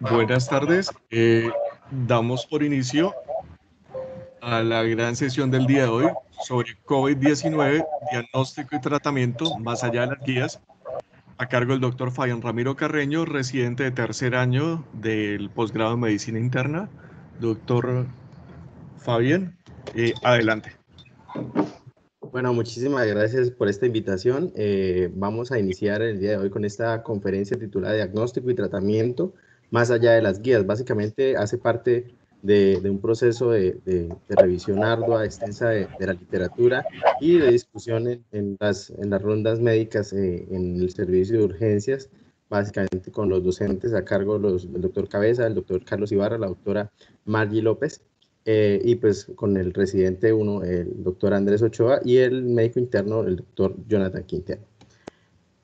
Buenas tardes. Eh, damos por inicio a la gran sesión del día de hoy sobre COVID-19, diagnóstico y tratamiento más allá de las guías, a cargo del doctor Fabián Ramiro Carreño, residente de tercer año del posgrado en medicina interna. Doctor Fabián, eh, adelante. Bueno, muchísimas gracias por esta invitación. Eh, vamos a iniciar el día de hoy con esta conferencia titulada Diagnóstico y Tratamiento más allá de las guías. Básicamente hace parte de, un proceso de, revisión ardua, extensa de, la literatura y de discusión en, las, rondas médicas eh, en el servicio de urgencias, básicamente con los docentes a cargo los, del doctor Cabeza, el doctor Carlos Ibarra, la doctora Margie López. Eh, y pues con el residente 1, el doctor Andrés Ochoa, y el médico interno, el doctor Jonathan Quintero.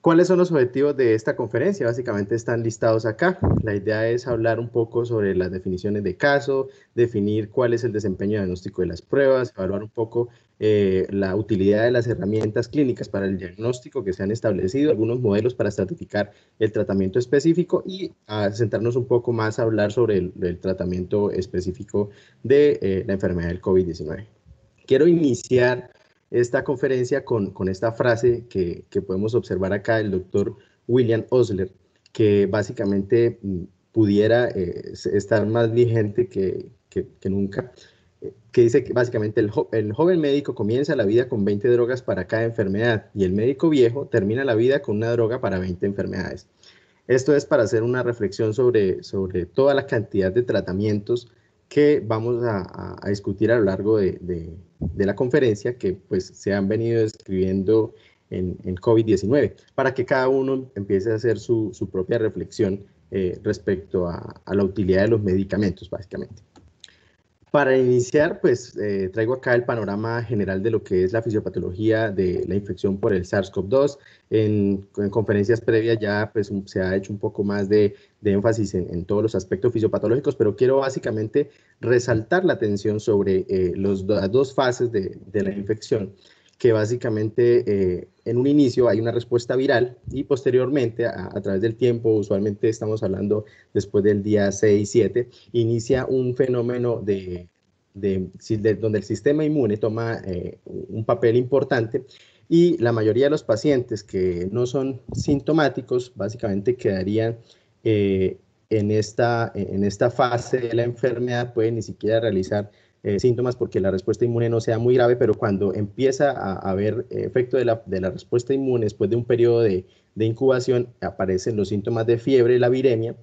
¿Cuáles son los objetivos de esta conferencia? Básicamente están listados acá. La idea es hablar un poco sobre las definiciones de caso, definir cuál es el desempeño diagnóstico de las pruebas, evaluar un poco eh, la utilidad de las herramientas clínicas para el diagnóstico que se han establecido, algunos modelos para estratificar el tratamiento específico y sentarnos ah, un poco más a hablar sobre el, tratamiento específico de eh, la enfermedad del COVID-19. Quiero iniciar esta conferencia con, esta frase que, podemos observar acá el doctor William Osler, que básicamente mm, pudiera eh, estar más vigente que, nunca, eh, que dice que básicamente el, joven médico comienza la vida con 20 drogas para cada enfermedad y el médico viejo termina la vida con una droga para 20 enfermedades. Esto es para hacer una reflexión sobre, sobre toda la cantidad de tratamientos que vamos a, discutir a lo largo de, de la conferencia que pues se han venido escribiendo en, en COVID-19, para que cada uno empiece a hacer su, propia reflexión eh, respecto a la utilidad de los medicamentos, básicamente. Para iniciar, pues eh, traigo acá el panorama general de lo que es la fisiopatología de la infección por el SARS-CoV-2. En, conferencias previas ya pues, se ha hecho un poco más de, énfasis en, todos los aspectos fisiopatológicos, pero quiero básicamente resaltar la atención sobre eh, las dos fases de la infección que básicamente eh, en un inicio hay una respuesta viral y posteriormente, a, través del tiempo, usualmente estamos hablando después del día 6, 7, inicia un fenómeno de, donde el sistema inmune toma eh, un papel importante y la mayoría de los pacientes que no son sintomáticos básicamente quedarían eh, en, esta, en esta fase de la enfermedad, pueden ni siquiera realizar eh, síntomas porque la respuesta inmune no sea muy grave, pero cuando empieza a haber efecto de la, respuesta inmune después de un periodo de, incubación, aparecen los síntomas de fiebre, la viremia,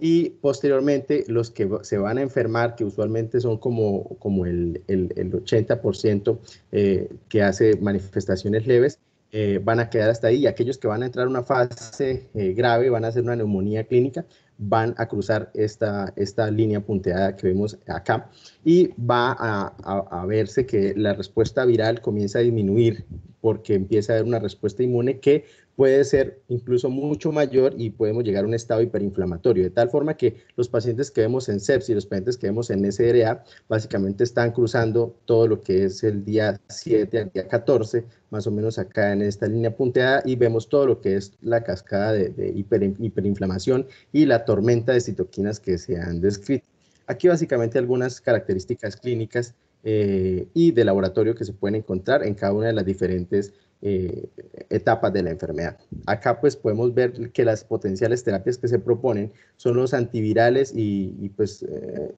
y posteriormente los que se van a enfermar, que usualmente son como, como el, 80% eh, que hace manifestaciones leves, eh, van a quedar hasta ahí y aquellos que van a entrar a una fase grave van a hacer una neumonía clínica, van a cruzar esta, esta línea punteada que vemos acá y va a, a verse que la respuesta viral comienza a disminuir porque empieza a haber una respuesta inmune que puede ser incluso mucho mayor y podemos llegar a un estado hiperinflamatorio, de tal forma que los pacientes que vemos en Sepsis y los pacientes que vemos en SRA básicamente están cruzando todo lo que es el día 7 al día 14, más o menos acá en esta línea punteada y vemos todo lo que es la cascada de, hiperinflamación y la tormenta de citoquinas que se han descrito. Aquí básicamente algunas características clínicas eh, y de laboratorio que se pueden encontrar en cada una de las diferentes eh, etapas de la enfermedad. Acá pues podemos ver que las potenciales terapias que se proponen son los antivirales y, pues eh,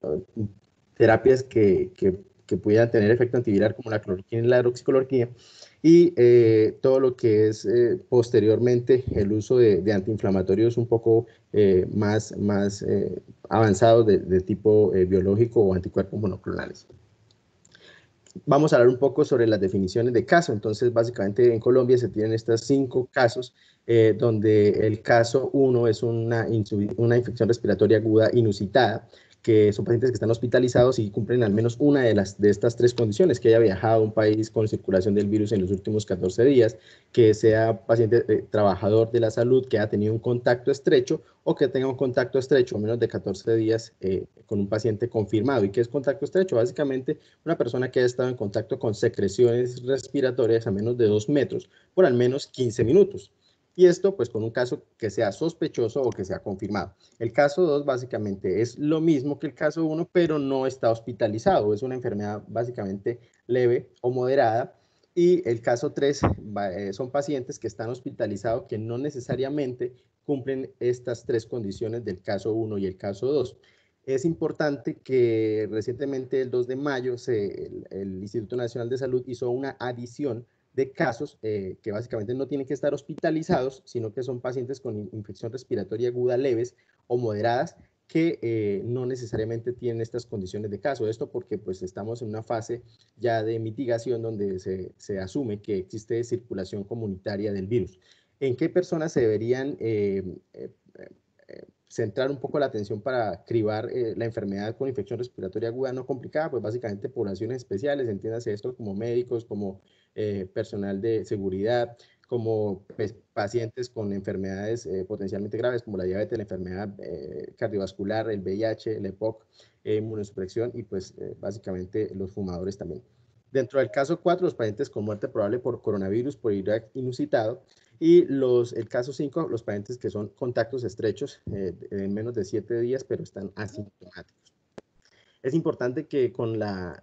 terapias que, que, pudieran tener efecto antiviral como la cloroquina y la hidroxicloroquina y eh, todo lo que es posteriormente el uso de, antiinflamatorios un poco más, más avanzados de tipo biológico o anticuerpos monoclonales vamos a hablar un poco sobre las definiciones de caso. Entonces, básicamente en Colombia se tienen estos cinco casos, eh, donde el caso uno es una infección respiratoria aguda inusitada, que son pacientes que están hospitalizados y cumplen al menos una de, las, de estas tres condiciones, que haya viajado a un país con circulación del virus en los últimos 14 días, que sea paciente eh, trabajador de la salud, que haya tenido un contacto estrecho o que tenga un contacto estrecho a menos de 14 días eh, con un paciente confirmado. ¿Y qué es contacto estrecho? Básicamente una persona que haya estado en contacto con secreciones respiratorias a menos de 2 metros por al menos 15 minutos y esto pues con un caso que sea sospechoso o que sea confirmado. El caso 2 básicamente es lo mismo que el caso 1, pero no está hospitalizado, es una enfermedad básicamente leve o moderada. Y el caso 3 eh, son pacientes que están hospitalizados que no necesariamente cumplen estas tres condiciones del caso 1 y el caso 2. Es importante que recientemente, el 2 de mayo, el Instituto Nacional de Salud hizo una adición de casos eh, que básicamente no tienen que estar hospitalizados, sino que son pacientes con infección respiratoria aguda leves o moderadas que eh, no necesariamente tienen estas condiciones de caso. Esto porque pues estamos en una fase ya de mitigación donde se, asume que existe circulación comunitaria del virus. ¿En qué personas se deberían eh, centrar un poco la atención para cribar la enfermedad con infección respiratoria aguda no complicada, pues básicamente poblaciones especiales, entiéndase esto como médicos, como eh, personal de seguridad, como pues, pacientes con enfermedades eh, potencialmente graves como la diabetes, la enfermedad eh, cardiovascular, el VIH, el EPOC, inmunosupresión y pues básicamente los fumadores también. Dentro del caso 4, los pacientes con muerte probable por coronavirus, por irac inusitado, y los, el caso 5, los pacientes que son contactos estrechos en menos de 7 días, pero están asintomáticos. Es importante que con la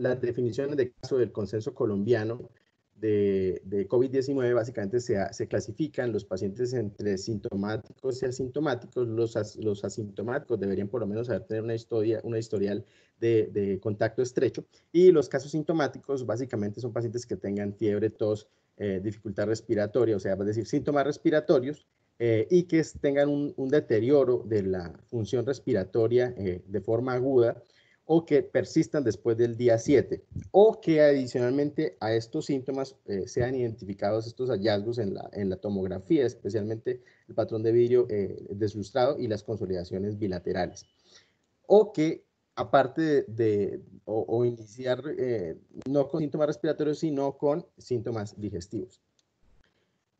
las definiciones de caso del consenso colombiano de, COVID-19 básicamente se, clasifican los pacientes entre sintomáticos y asintomáticos. Los, asintomáticos deberían por lo menos tener una, historia, una historial de, contacto estrecho y los casos sintomáticos básicamente son pacientes que tengan fiebre, tos, eh, dificultad respiratoria, o sea, es decir, síntomas respiratorios eh, y que tengan un, deterioro de la función respiratoria eh, de forma aguda o que persistan después del día 7, o que adicionalmente a estos síntomas eh, sean identificados estos hallazgos en la, tomografía, especialmente el patrón de vidrio eh, deslustrado y las consolidaciones bilaterales, o que aparte de, o, iniciar eh, no con síntomas respiratorios, sino con síntomas digestivos.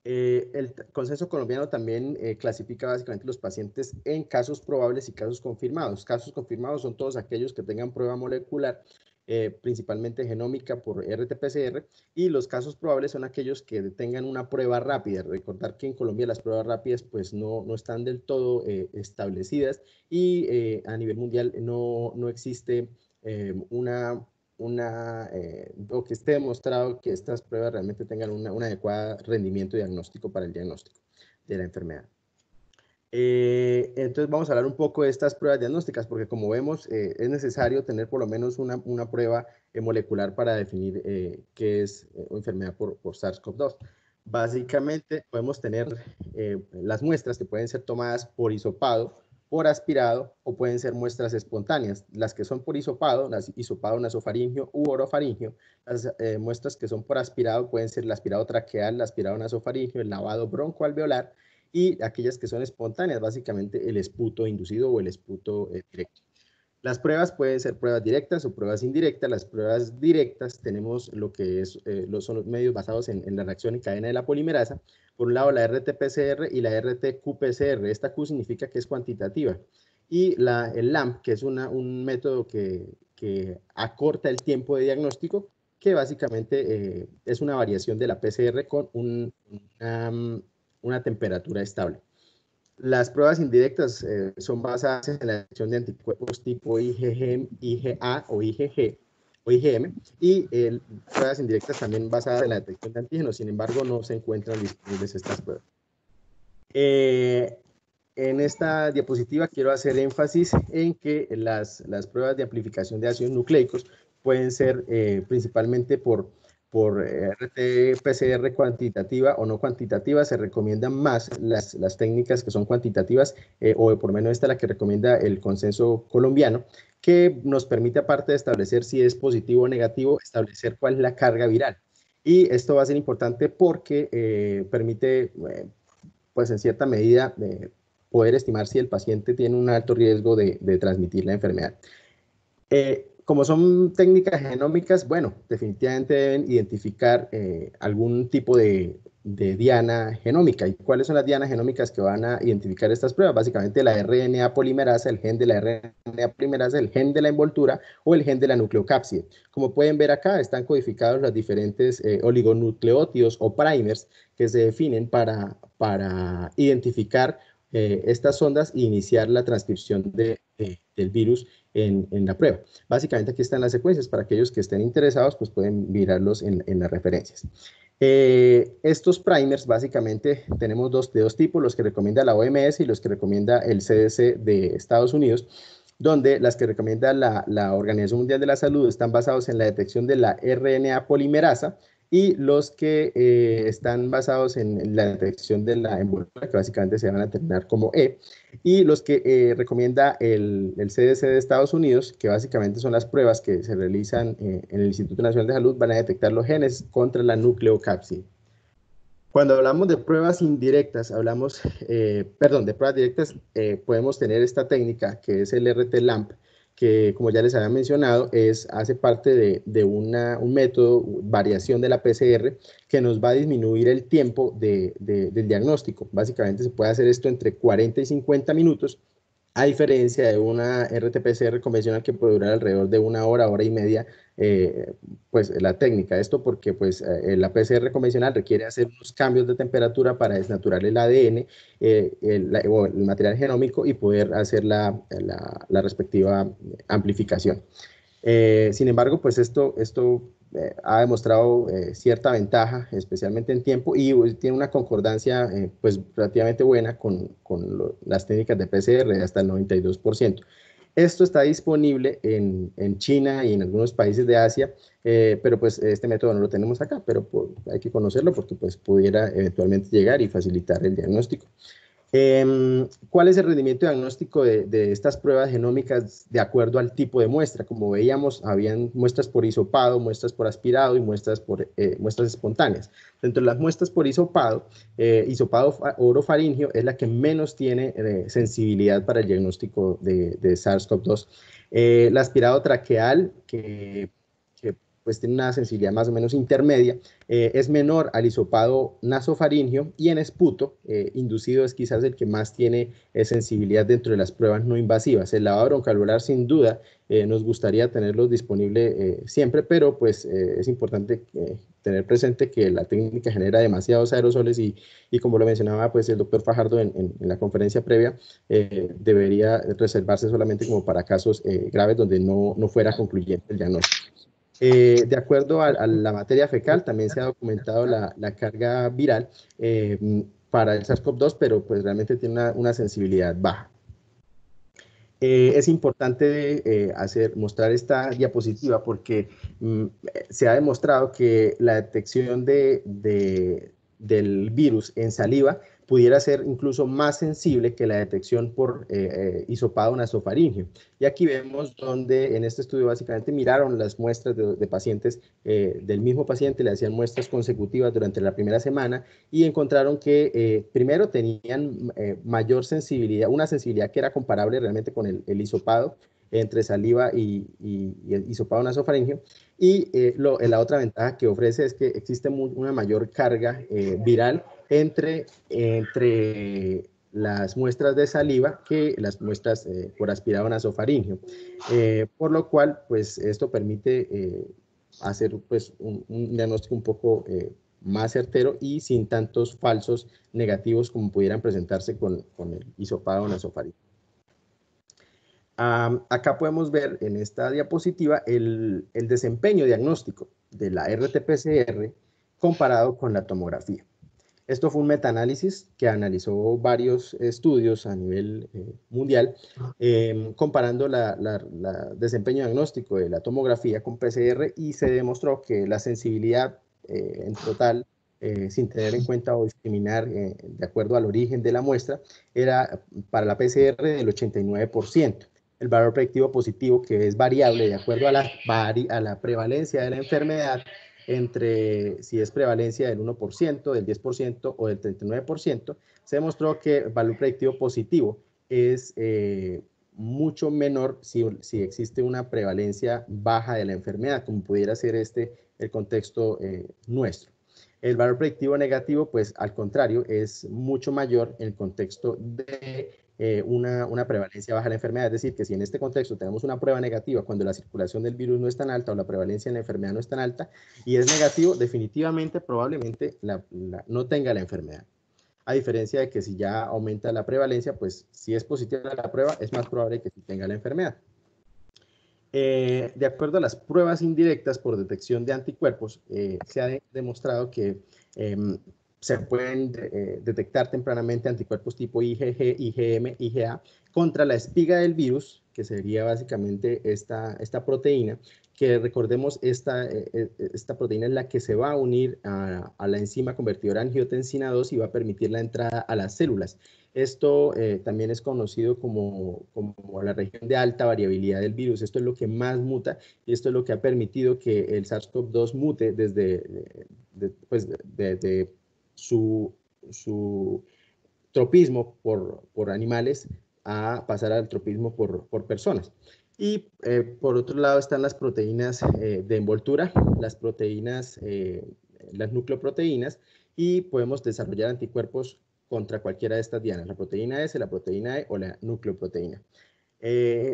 Eh, el consenso colombiano también eh, clasifica básicamente los pacientes en casos probables y casos confirmados. Casos confirmados son todos aquellos que tengan prueba molecular, eh, principalmente genómica por RT-PCR, y los casos probables son aquellos que tengan una prueba rápida. Recordar que en Colombia las pruebas rápidas pues no, están del todo establecidas y a nivel mundial no, no existe una una, eh, o que esté demostrado que estas pruebas realmente tengan una, un adecuado rendimiento diagnóstico para el diagnóstico de la enfermedad. Eh, entonces vamos a hablar un poco de estas pruebas diagnósticas, porque como vemos eh, es necesario tener por lo menos una, una prueba molecular para definir qué es una enfermedad por, por SARS-CoV-2. Básicamente podemos tener las muestras que pueden ser tomadas por isopado, por aspirado o pueden ser muestras espontáneas, las que son por hisopado, las hisopado nasofaringio u orofaringio, las eh, muestras que son por aspirado pueden ser el aspirado traqueal, el aspirado nasofaringio, el lavado broncoalveolar y aquellas que son espontáneas, básicamente el esputo inducido o el esputo eh, directo. Las pruebas pueden ser pruebas directas o pruebas indirectas. Las pruebas directas tenemos lo que es, eh, los, son los medios basados en, en la reacción en cadena de la polimerasa por un lado, la RT-PCR y la RT-QPCR. Esta Q significa que es cuantitativa. Y la, el LAMP, que es una, un método que, que, acorta el tiempo de diagnóstico, que básicamente eh, es una variación de la PCR con un, una, temperatura estable. Las pruebas indirectas eh, son basadas en la detección de anticuerpos tipo IgM, IgA o IgG o IgM, y eh, pruebas indirectas también basadas en la detección de antígenos, sin embargo no se encuentran disponibles estas pruebas. Eh, en esta diapositiva quiero hacer énfasis en que las, pruebas de amplificación de ácidos nucleicos pueden ser eh, principalmente por por RT-PCR eh, e, cuantitativa o no cuantitativa, se recomiendan más las, las técnicas que son cuantitativas, eh, o por menos esta la que recomienda el consenso colombiano, que nos permite, aparte de establecer si es positivo o negativo, establecer cuál es la carga viral. Y esto va a ser importante porque eh, permite, pues en cierta medida, poder estimar si el paciente tiene un alto riesgo de, de transmitir la enfermedad. Como son técnicas genómicas, bueno, definitivamente deben identificar eh, algún tipo de, diana genómica. ¿Y cuáles son las dianas genómicas que van a identificar estas pruebas? Básicamente la RNA polimerasa, el gen de la RNA polimerasa, el gen de la envoltura o el gen de la nucleocápside. Como pueden ver acá, están codificados los diferentes eh, oligonucleótidos o primers que se definen para, para identificar eh, estas ondas e iniciar la transcripción del virus en, la prueba. Básicamente aquí están las secuencias, para aquellos que estén interesados, pues pueden mirarlos en, las referencias. Eh, estos primers básicamente tenemos dos, de dos tipos, los que recomienda la OMS y los que recomienda el CDC de Estados Unidos, donde las que recomienda la, la Organización Mundial de la Salud están basados en la detección de la RNA polimerasa, y los que eh, están basados en la detección de la envoltura, que básicamente se van a terminar como E, y los que eh, recomienda el, CDC de Estados Unidos, que básicamente son las pruebas que se realizan eh, en el Instituto Nacional de Salud, van a detectar los genes contra la nucleocapsis. Cuando hablamos de pruebas indirectas, hablamos, perdón, de pruebas directas, podemos tener esta técnica que es el RT-LAMP, que como ya les había mencionado, es, hace parte de, un método, variación de la PCR, que nos va a disminuir el tiempo del diagnóstico. Básicamente se puede hacer esto entre 40 y 50 minutos a diferencia de una RT-PCR convencional que puede durar alrededor de una hora, hora y media, eh, pues la técnica. Esto porque pues eh, la PCR convencional requiere hacer unos cambios de temperatura para desnaturar el ADN eh, el, o el material genómico y poder hacer la, respectiva amplificación. sin embargo, pues esto, esto eh, ha demostrado eh, cierta ventaja, especialmente en tiempo, y pues, tiene una concordancia eh, pues relativamente buena con, con las técnicas de PCR hasta el 92%. Esto está disponible en, en, China y en algunos países de Asia, pero pues este método no lo tenemos acá, pero pues, hay que conocerlo porque pues pudiera eventualmente llegar y facilitar el diagnóstico. Em, ¿Cuál es el rendimiento diagnóstico de, estas pruebas genómicas de acuerdo al tipo de muestra? Como veíamos, habían muestras por isopado, muestras por aspirado y muestras, por, eh, muestras espontáneas. Dentro de las muestras por isopado, eh, isopado orofaringio es la que menos tiene eh, sensibilidad para el diagnóstico de, SARS-CoV-2. Eh, la aspirado traqueal, que pues tiene una sensibilidad más o menos intermedia, eh, es menor al hisopado nasofaringio y en esputo, eh, inducido es quizás el que más tiene eh, sensibilidad dentro de las pruebas no invasivas. El lavado broncoalveolar sin duda nos gustaría tenerlos disponible siempre, pero pues es importante tener presente que la técnica genera demasiados aerosoles y, y como lo mencionaba pues el doctor Fajardo en, la conferencia previa, debería reservarse solamente como para casos graves donde no, no fuera concluyente el diagnóstico. Eh, de acuerdo a, la materia fecal, también se ha documentado la, carga viral eh, para el SARS-CoV-2, pero pues realmente tiene una, sensibilidad baja. Eh, es importante hacer, mostrar esta diapositiva porque mm, se ha demostrado que la detección del virus en saliva pudiera ser incluso más sensible que la detección por eh, eh, hisopado nasofaringio. Y aquí vemos donde en este estudio básicamente miraron las muestras de, pacientes eh, del mismo paciente, le hacían muestras consecutivas durante la primera semana y encontraron que eh, primero tenían mayor sensibilidad, una sensibilidad que era comparable realmente con el, el hisopado entre saliva y, el hisopado nasofaringio. Y lo, la otra ventaja que ofrece es que existe una mayor carga viral entre, las muestras de saliva que las muestras eh, por aspirado nasofaringio. Eh, por lo cual, pues esto permite eh, hacer pues, un, diagnóstico un poco más certero y sin tantos falsos negativos como pudieran presentarse con, el hisopado nasofaringio. acá podemos ver en esta diapositiva el, el desempeño diagnóstico de la RT-PCR comparado con la tomografía. Esto fue un metaanálisis que analizó varios estudios a nivel eh, mundial, em, comparando el desempeño diagnóstico de la tomografía con PCR y se demostró que la sensibilidad eh, en total, eh, sin tener en cuenta o discriminar de acuerdo al origen de la muestra, era para la PCR del 89% el valor predictivo positivo, que es variable de acuerdo a la, a la prevalencia de la enfermedad, entre si es prevalencia del 1%, del 10% o del 39%, se demostró que el valor predictivo positivo es eh, mucho menor si, existe una prevalencia baja de la enfermedad, como pudiera ser este el contexto eh, nuestro. El valor predictivo negativo, pues al contrario, es mucho mayor en el contexto de eh, una, prevalencia baja de la enfermedad. Es decir, que si en este contexto tenemos una prueba negativa cuando la circulación del virus no es tan alta o la prevalencia de la enfermedad no es tan alta y es negativo, definitivamente probablemente no tenga la enfermedad. A diferencia de que si ya aumenta la prevalencia, pues si es positiva la prueba, es más probable que sí tenga la enfermedad. Eh, de acuerdo a las pruebas indirectas por detección de anticuerpos, eh, se ha demostrado que em, se pueden eh, detectar tempranamente anticuerpos tipo IgG, IgM, IgA contra la espiga del virus, que sería básicamente esta, esta proteína, que recordemos, esta, eh, eh, esta proteína es la que se va a unir a, la enzima convertidora angiotensina 2 y va a permitir la entrada a las células. Esto también es conocido como, como, la región de alta variabilidad del virus. Esto es lo que más muta y esto es lo que ha permitido que el SARS-CoV-2 mute desde, de, pues, de, su, tropismo por, animales a pasar al tropismo por, personas. Y eh, por otro lado están las proteínas eh, de envoltura, las proteínas, eh, las nucleoproteínas, y podemos desarrollar anticuerpos contra cualquiera de estas dianas, la proteína S, la proteína E o la nucleoproteína.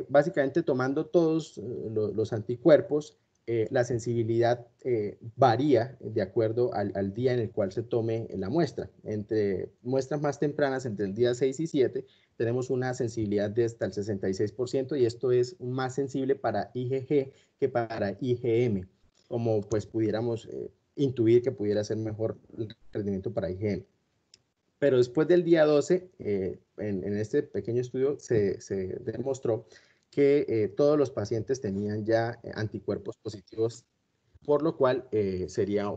básicamente tomando todos los anticuerpos eh, la sensibilidad eh, varía de acuerdo al, día en el cual se tome eh, la muestra. Entre muestras más tempranas, entre el día 6 y 7, tenemos una sensibilidad de hasta el 66% y esto es más sensible para IgG que para IgM, como pues pudiéramos intuir que pudiera ser mejor el rendimiento para IgM. Pero después del día 12, en, este pequeño estudio se, se demostró que eh, todos los pacientes tenían ya eh, anticuerpos positivos, por lo cual eh, sería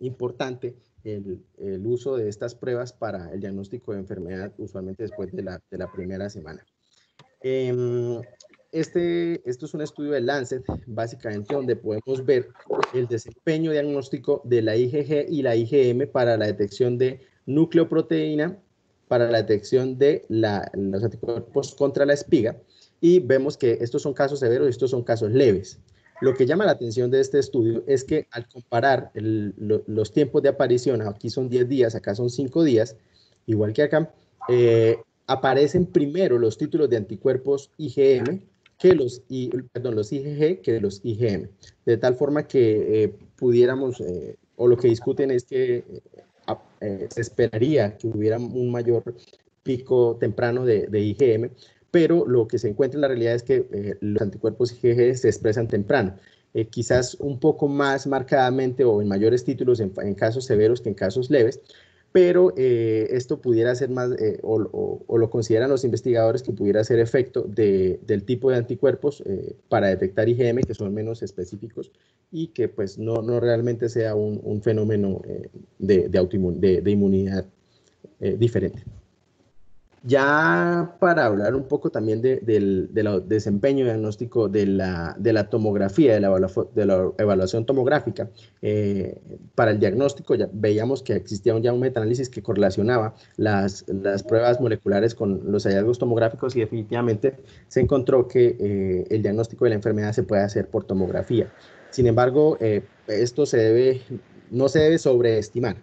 importante el, uso de estas pruebas para el diagnóstico de enfermedad, usualmente después de la, primera semana. Em, este, esto es un estudio de Lancet, básicamente donde podemos ver el desempeño diagnóstico de la IgG y la IgM para la detección de nucleoproteína, para la detección de los anticuerpos contra la espiga y vemos que estos son casos severos y estos son casos leves. Lo que llama la atención de este estudio es que al comparar los tiempos de aparición, aquí son 10 días, acá son 5 días, igual que acá, eh, aparecen primero los títulos de anticuerpos IgM que los, perdón, los IgG que los IgM, de tal forma que eh, pudiéramos, eh, o lo que discuten es que se esperaría que hubiera un mayor pico temprano de, de IgM, pero lo que se encuentra en la realidad es que eh, los anticuerpos IgG se expresan temprano, eh, quizás un poco más marcadamente o en mayores títulos en, casos severos que en casos leves, pero eh, esto pudiera ser más, o, lo consideran los investigadores que pudiera ser efecto del tipo de anticuerpos para detectar IgM, que son menos específicos y que pues no, no realmente sea un, fenómeno de, de, inmunidad diferente. Ya para hablar un poco también del, desempeño diagnóstico de la, tomografía, de la, de la, evaluación tomográfica, eh, para el diagnóstico ya veíamos que existía un, ya un metaanálisis que correlacionaba las, pruebas moleculares con los hallazgos tomográficos y definitivamente se encontró que eh, el diagnóstico de la enfermedad se puede hacer por tomografía. Sin embargo, eh, esto se debe, no se debe sobreestimar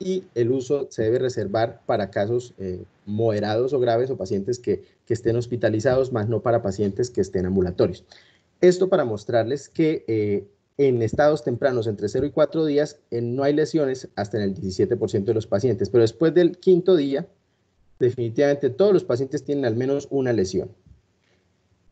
y el uso se debe reservar para casos eh, moderados o graves o pacientes que, estén hospitalizados, más no para pacientes que estén ambulatorios. Esto para mostrarles que eh, en estados tempranos entre 0 y 4 días eh, no hay lesiones hasta en el 17% de los pacientes, pero después del quinto día, definitivamente todos los pacientes tienen al menos una lesión.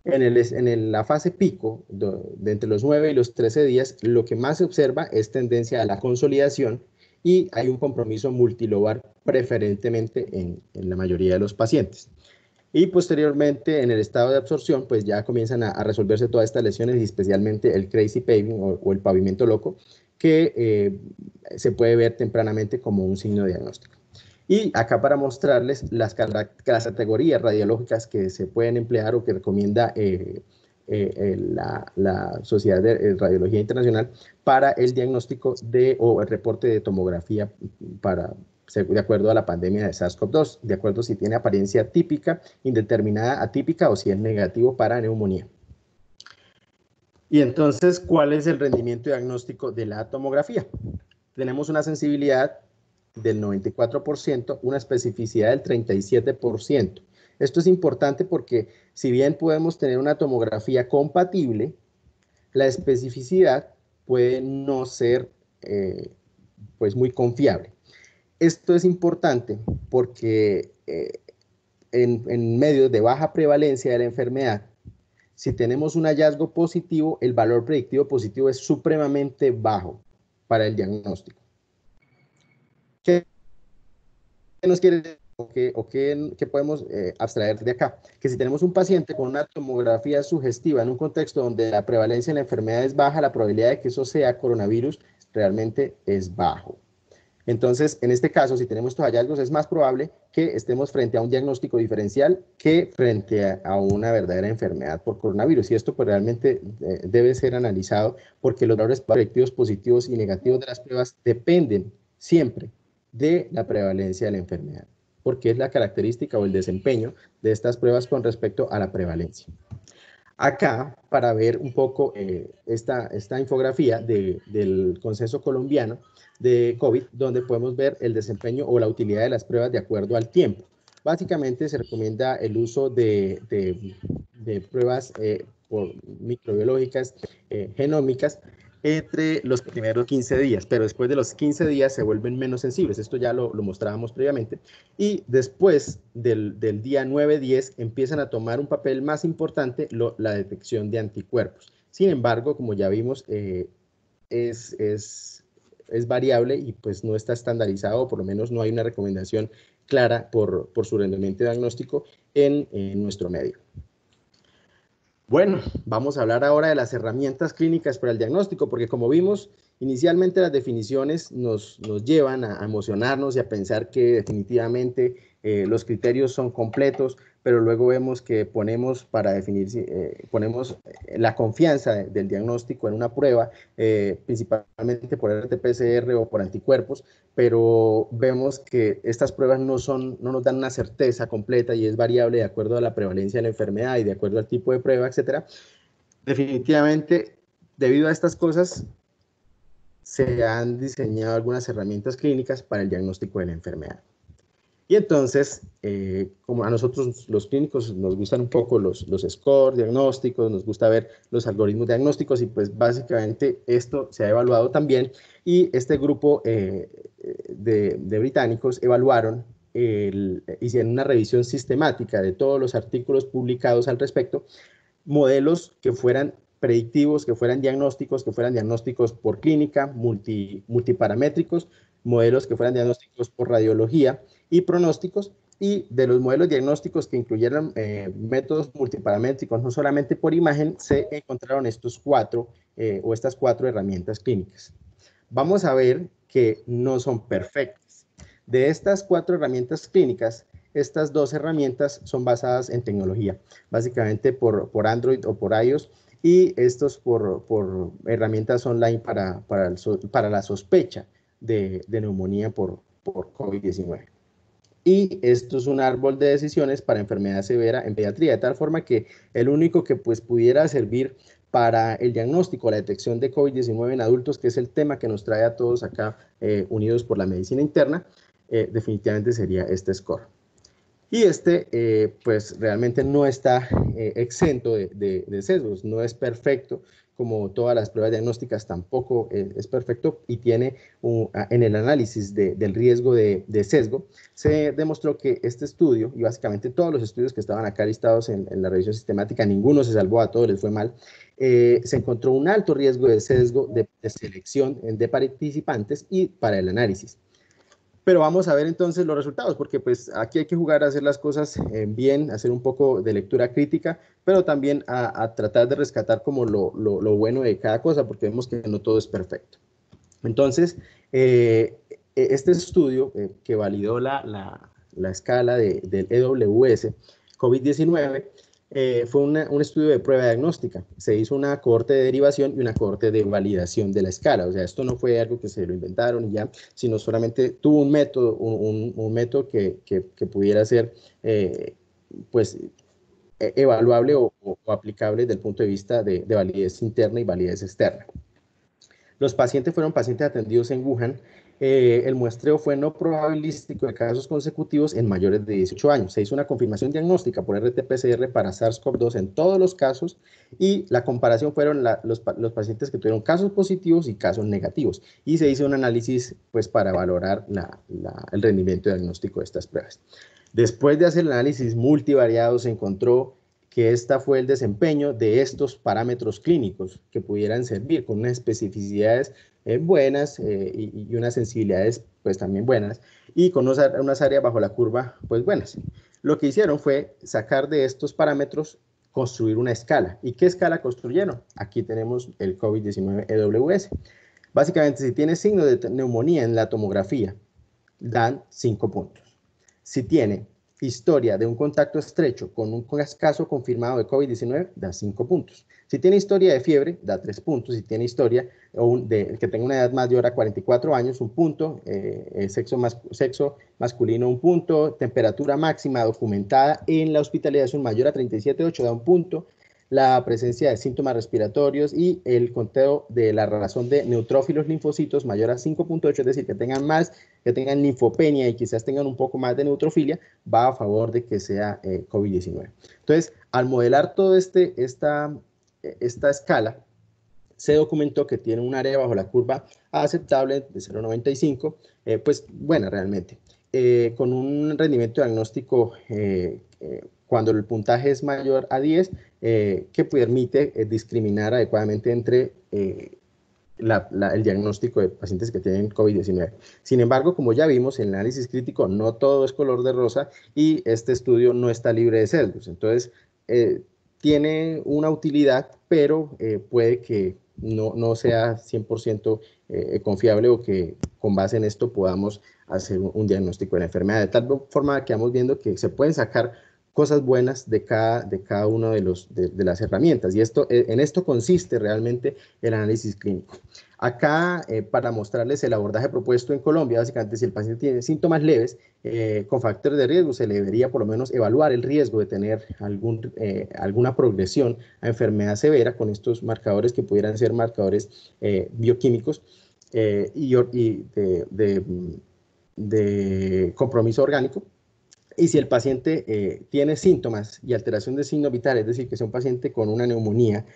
En, la fase pico, de entre los 9 y los 13 días, lo que más se observa es tendencia a la consolidación y hay un compromiso multilobar preferentemente en, la mayoría de los pacientes. Y posteriormente, en el estado de absorción, pues ya comienzan a, resolverse todas estas lesiones y especialmente el crazy paving o, el pavimento loco, que eh, se puede ver tempranamente como un signo diagnóstico. Y acá para mostrarles las, categorías radiológicas que se pueden emplear o que recomienda eh, eh, eh, la, Sociedad de eh, Radiología Internacional para el diagnóstico de o el reporte de tomografía para de acuerdo a la pandemia de SARS-CoV-2, de acuerdo si tiene apariencia típica, indeterminada, atípica o si es negativo para neumonía. Y entonces, ¿cuál es el rendimiento diagnóstico de la tomografía? Tenemos una sensibilidad del 94%, una especificidad del 37%, esto es importante porque si bien podemos tener una tomografía compatible, la especificidad puede no ser eh, pues muy confiable. Esto es importante porque eh, en, en medios de baja prevalencia de la enfermedad, si tenemos un hallazgo positivo, el valor predictivo positivo es supremamente bajo para el diagnóstico. ¿Qué nos quiere o qué, podemos eh, abstraer de acá? Que si tenemos un paciente con una tomografía sugestiva en un contexto donde la prevalencia de la enfermedad es baja, la probabilidad de que eso sea coronavirus realmente es bajo. Entonces, en este caso, si tenemos estos hallazgos, es más probable que estemos frente a un diagnóstico diferencial que frente a, una verdadera enfermedad por coronavirus. Y esto pues, realmente eh, debe ser analizado porque los valores positivos y negativos de las pruebas dependen siempre de la prevalencia de la enfermedad porque es la característica o el desempeño de estas pruebas con respecto a la prevalencia. Acá, para ver un poco eh, esta, infografía del Consenso Colombiano de COVID, donde podemos ver el desempeño o la utilidad de las pruebas de acuerdo al tiempo. Básicamente se recomienda el uso de, pruebas eh, microbiológicas eh, genómicas entre los primeros 15 días, pero después de los 15 días se vuelven menos sensibles. Esto ya lo, lo mostrábamos previamente. Y después del, día 9-10 empiezan a tomar un papel más importante la detección de anticuerpos. Sin embargo, como ya vimos, eh, es, variable y pues no está estandarizado, por lo menos no hay una recomendación clara por, su rendimiento diagnóstico en, en nuestro medio. Bueno, vamos a hablar ahora de las herramientas clínicas para el diagnóstico, porque como vimos, inicialmente las definiciones nos, nos llevan a emocionarnos y a pensar que definitivamente eh, los criterios son completos, pero luego vemos que ponemos para definir, eh, ponemos eh, la confianza del diagnóstico en una prueba, eh, principalmente por RT-PCR o por anticuerpos, pero vemos que estas pruebas no, son, no nos dan una certeza completa y es variable de acuerdo a la prevalencia de la enfermedad y de acuerdo al tipo de prueba, etc. Definitivamente, debido a estas cosas, se han diseñado algunas herramientas clínicas para el diagnóstico de la enfermedad. Y entonces, eh, como a nosotros los clínicos nos gustan un poco los, los scores diagnósticos, nos gusta ver los algoritmos diagnósticos y pues básicamente esto se ha evaluado también y este grupo eh, de, británicos evaluaron, hicieron una revisión sistemática de todos los artículos publicados al respecto, modelos que fueran predictivos, que fueran diagnósticos, que fueran diagnósticos por clínica, multi, multiparamétricos, modelos que fueran diagnósticos por radiología y pronósticos, y de los modelos diagnósticos que incluyeron eh, métodos multiparamétricos, no solamente por imagen, se encontraron estos cuatro eh, o estas cuatro herramientas clínicas. Vamos a ver que no son perfectas. De estas cuatro herramientas clínicas, estas dos herramientas son basadas en tecnología, básicamente por, por Android o por iOS, y estos por, por herramientas online para, para, para la sospecha de, de neumonía por, por COVID-19 y esto es un árbol de decisiones para enfermedad severa en pediatría, de tal forma que el único que pues pudiera servir para el diagnóstico, la detección de COVID-19 en adultos, que es el tema que nos trae a todos acá eh, unidos por la medicina interna, eh, definitivamente sería este score. Y este, eh, pues realmente no está exento de, de sesgos, no es perfecto, como todas las pruebas diagnósticas tampoco eh, es perfecto y tiene ah, en el análisis del riesgo de, sesgo, se demostró que este estudio y básicamente todos los estudios que estaban acá listados en, la revisión sistemática, ninguno se salvó, a todos les fue mal, eh, se encontró un alto riesgo de sesgo de selección eh, de participantes y para el análisis. Pero vamos a ver entonces los resultados, porque pues aquí hay que jugar a hacer las cosas eh, bien, hacer un poco de lectura crítica, pero también a, tratar de rescatar como lo, bueno de cada cosa, porque vemos que no todo es perfecto. Entonces, eh, e, este estudio eh, que validó la, escala del EWS COVID-19, eh, fue un estudio de prueba diagnóstica. Se hizo una corte de derivación y una corte de validación de la escala. O sea, esto no fue algo que se lo inventaron y ya, sino solamente tuvo un método, un, método que, pudiera ser, eh, pues, e, evaluable o, aplicable desde el punto de vista de, de validez interna y validez externa. Los pacientes fueron pacientes atendidos en Wuhan eh, el muestreo fue no probabilístico de casos consecutivos en mayores de 18 años. Se hizo una confirmación diagnóstica por RT-PCR para SARS-CoV-2 en todos los casos y la comparación fueron los, pacientes que tuvieron casos positivos y casos negativos. Y se hizo un análisis pues, para valorar el rendimiento diagnóstico de estas pruebas. Después de hacer el análisis multivariado, se encontró que esta fue el desempeño de estos parámetros clínicos que pudieran servir con unas especificidades eh, buenas eh, y, unas sensibilidades pues también buenas y con unas áreas bajo la curva pues buenas. Lo que hicieron fue sacar de estos parámetros construir una escala. ¿Y qué escala construyeron? Aquí tenemos el COVID-19 EWS. Básicamente, si tiene signo de neumonía en la tomografía, dan 5 puntos. Si tiene historia de un contacto estrecho con un caso confirmado de COVID-19, da 5 puntos. Si tiene historia de fiebre, da 3 puntos. Si tiene historia de, que tenga una edad mayor a 44 años, un punto, eh, eh sexo, sexo masculino, un punto, temperatura máxima documentada en la hospitalidad es un mayor a 37,8, da un punto, la presencia de síntomas respiratorios y el conteo de la relación de neutrófilos linfocitos mayor a 5.8, es decir, que tengan más, que tengan linfopenia y quizás tengan un poco más de neutrofilia, va a favor de que sea eh, COVID-19. Entonces, al modelar todo este, esta, eh, esta escala, se documentó que tiene un área bajo la curva aceptable de 0,95, eh, pues bueno, realmente, eh, con un rendimiento diagnóstico eh, cuando el puntaje es mayor a 10, que permite discriminar adecuadamente entre el diagnóstico de pacientes que tienen COVID-19. Sin embargo, como ya vimos en el análisis crítico, no todo es color de rosa y este estudio no está libre de sesgos. Entonces, tiene una utilidad, pero puede que no, no sea 100% eh, eh, confiable o que con base en esto podamos hacer un, diagnóstico de la enfermedad. De tal forma que vamos viendo que se pueden sacar cosas buenas de cada, de cada una de, los, de las herramientas. Y esto, eh, en esto consiste realmente el análisis clínico. Acá, eh, para mostrarles el abordaje propuesto en Colombia, básicamente si el paciente tiene síntomas leves eh, con factores de riesgo, se le debería por lo menos evaluar el riesgo de tener algún, eh, alguna progresión a enfermedad severa con estos marcadores que pudieran ser marcadores bioquímicos y, de, compromiso orgánico. Y si el paciente tiene síntomas y alteración de signo vital, es decir, que sea un paciente con una neumonía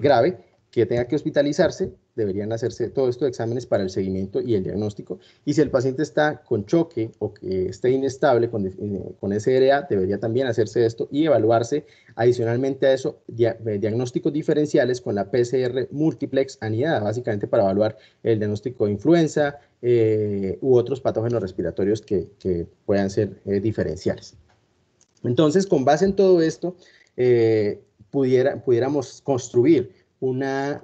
grave, que tenga que hospitalizarse, deberían hacerse todo estos exámenes para el seguimiento y el diagnóstico. Y si el paciente está con choque o que esté inestable con, eh, SRA, debería también hacerse esto y evaluarse adicionalmente a eso eh, diagnósticos diferenciales con la PCR multiplex anidada, básicamente para evaluar el diagnóstico de influenza eh, u otros patógenos respiratorios que, puedan ser diferenciales. Entonces, con base en todo esto, pudiera, pudiéramos construir una,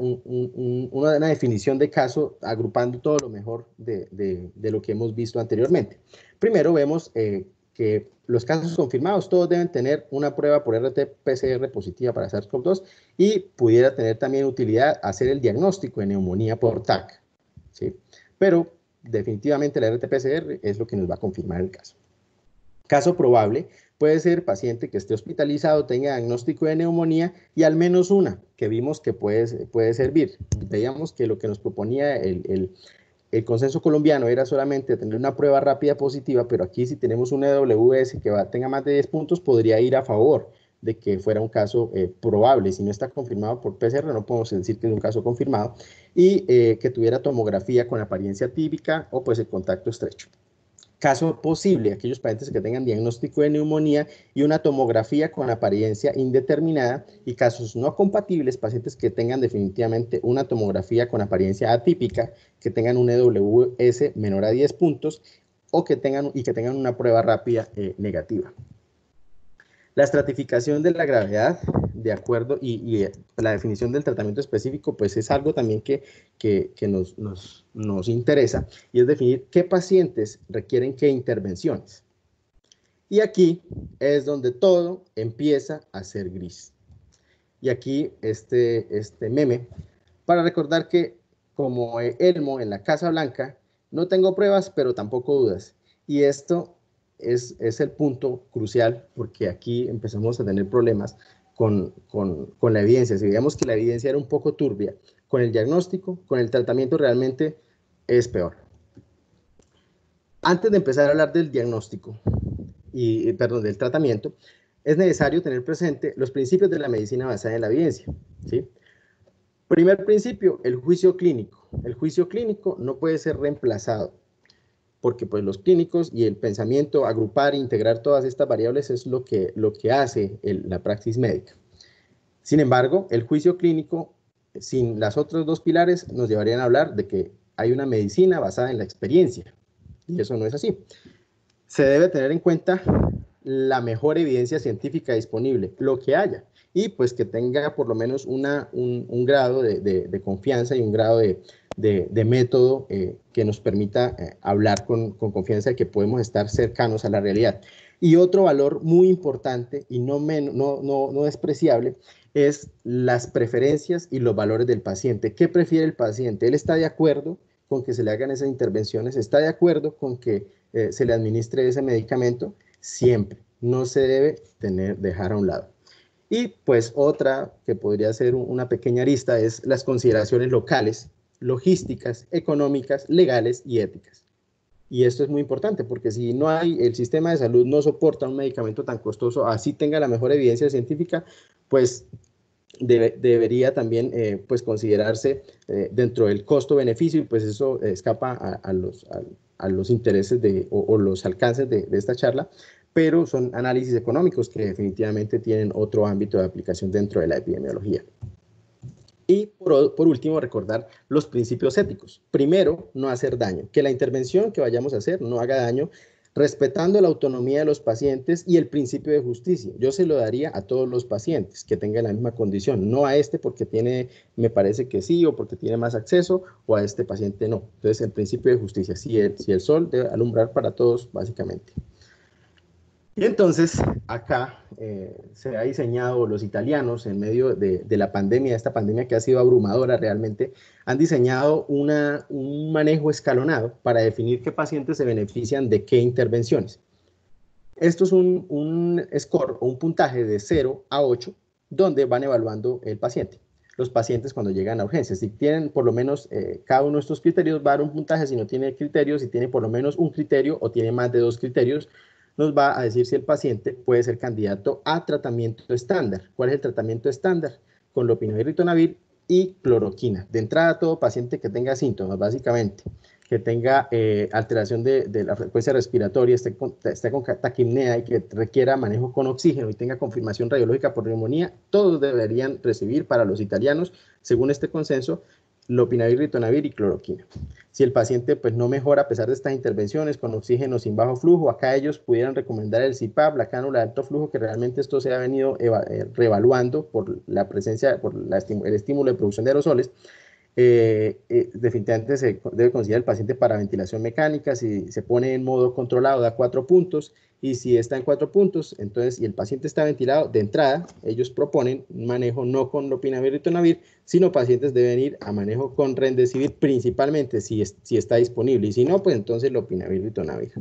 definición de caso agrupando todo lo mejor de, lo que hemos visto anteriormente. Primero vemos eh, que los casos confirmados todos deben tener una prueba por RT-PCR positiva para SARS-CoV-2 y pudiera tener también utilidad hacer el diagnóstico de neumonía por TAC. ¿sí? Pero definitivamente la RT-PCR es lo que nos va a confirmar el caso. Caso probable, puede ser paciente que esté hospitalizado, tenga diagnóstico de neumonía y al menos una que vimos que puede, puede servir. Veíamos que lo que nos proponía el, consenso colombiano era solamente tener una prueba rápida positiva, pero aquí si tenemos una EWS que tenga más de 10 puntos, podría ir a favor de que fuera un caso eh, probable. Si no está confirmado por PCR, no podemos decir que es un caso confirmado, y eh, que tuviera tomografía con apariencia típica o pues el contacto estrecho caso posible, aquellos pacientes que tengan diagnóstico de neumonía y una tomografía con apariencia indeterminada y casos no compatibles, pacientes que tengan definitivamente una tomografía con apariencia atípica, que tengan un EWS menor a 10 puntos o que tengan, y que tengan una prueba rápida eh, negativa. La estratificación de la gravedad, de acuerdo, y, eh, la definición del tratamiento específico, pues es algo también que, que, nos, interesa, y es definir qué pacientes requieren qué intervenciones. Y aquí es donde todo empieza a ser gris. Y aquí este, este meme, para recordar que como Elmo en la Casa Blanca, no tengo pruebas, pero tampoco dudas. Y esto es, el punto crucial porque aquí empezamos a tener problemas con, la evidencia. Si veíamos que la evidencia era un poco turbia, con el diagnóstico, con el tratamiento realmente es peor. Antes de empezar a hablar del diagnóstico y, perdón, del tratamiento, es necesario tener presente los principios de la medicina basada en la evidencia. ¿sí? Primer principio, el juicio clínico. El juicio clínico no puede ser reemplazado porque pues los clínicos y el pensamiento, agrupar e integrar todas estas variables es lo que, lo que hace la praxis médica. Sin embargo, el juicio clínico, sin las otras dos pilares, nos llevarían a hablar de que hay una medicina basada en la experiencia, y eso no es así. Se debe tener en cuenta la mejor evidencia científica disponible, lo que haya, y pues que tenga por lo menos una, un, grado de confianza y un grado de, de, método eh, que nos permita eh, hablar con, confianza de que podemos estar cercanos a la realidad. Y otro valor muy importante y no, menos, no, no, despreciable es las preferencias y los valores del paciente. ¿Qué prefiere el paciente? ¿Él está de acuerdo con que se le hagan esas intervenciones? ¿Está de acuerdo con que eh, se le administre ese medicamento? Siempre. No se debe tener, dejar a un lado. Y pues otra que podría ser una pequeña arista es las consideraciones locales logísticas, económicas, legales y éticas. Y esto es muy importante porque si no hay, el sistema de salud no soporta un medicamento tan costoso, así tenga la mejor evidencia científica, pues debería también eh, pues considerarse eh, dentro del costo-beneficio y pues eso escapa a, los, intereses de, o, los alcances de esta charla, pero son análisis económicos que definitivamente tienen otro ámbito de aplicación dentro de la epidemiología. Y por, último, recordar los principios éticos. Primero, no hacer daño, que la intervención que vayamos a hacer no haga daño, respetando la autonomía de los pacientes y el principio de justicia. Yo se lo daría a todos los pacientes que tengan la misma condición, no a este porque tiene, me parece que sí, o porque tiene más acceso, o a este paciente no. Entonces, el principio de justicia, si el, si el sol debe alumbrar para todos, básicamente. Y entonces acá eh, se ha diseñado, los italianos en medio de, la pandemia, esta pandemia que ha sido abrumadora realmente, han diseñado un manejo escalonado para definir qué pacientes se benefician de qué intervenciones. Esto es un, score o un puntaje de 0 a 8 donde van evaluando el paciente los pacientes cuando llegan a urgencias. Si tienen por lo menos eh, cada uno de estos criterios, va a dar un puntaje. Si no tiene criterios, si tiene por lo menos un criterio o tiene más de dos criterios, nos va a decir si el paciente puede ser candidato a tratamiento estándar. ¿Cuál es el tratamiento estándar? Con lopinavir ritonavir y cloroquina. De entrada, todo paciente que tenga síntomas, básicamente, que tenga eh, alteración de, la frecuencia respiratoria, esté con, esté con taquimnea y que requiera manejo con oxígeno y tenga confirmación radiológica por neumonía, todos deberían recibir para los italianos, según este consenso, lopinavir, ritonavir y cloroquina. Si el paciente pues, no mejora a pesar de estas intervenciones con oxígeno sin bajo flujo, acá ellos pudieran recomendar el CIPAP, la cánula de alto flujo, que realmente esto se ha venido eh, reevaluando por la presencia, por el estímulo de producción de aerosoles. Eh, eh, definitivamente se debe considerar el paciente para ventilación mecánica, si se pone en modo controlado da cuatro puntos y si está en cuatro puntos, entonces, y el paciente está ventilado de entrada, ellos proponen un manejo no con lopinavir y sino pacientes deben ir a manejo con rendecivir principalmente si, si está disponible y si no, pues entonces lopinavir y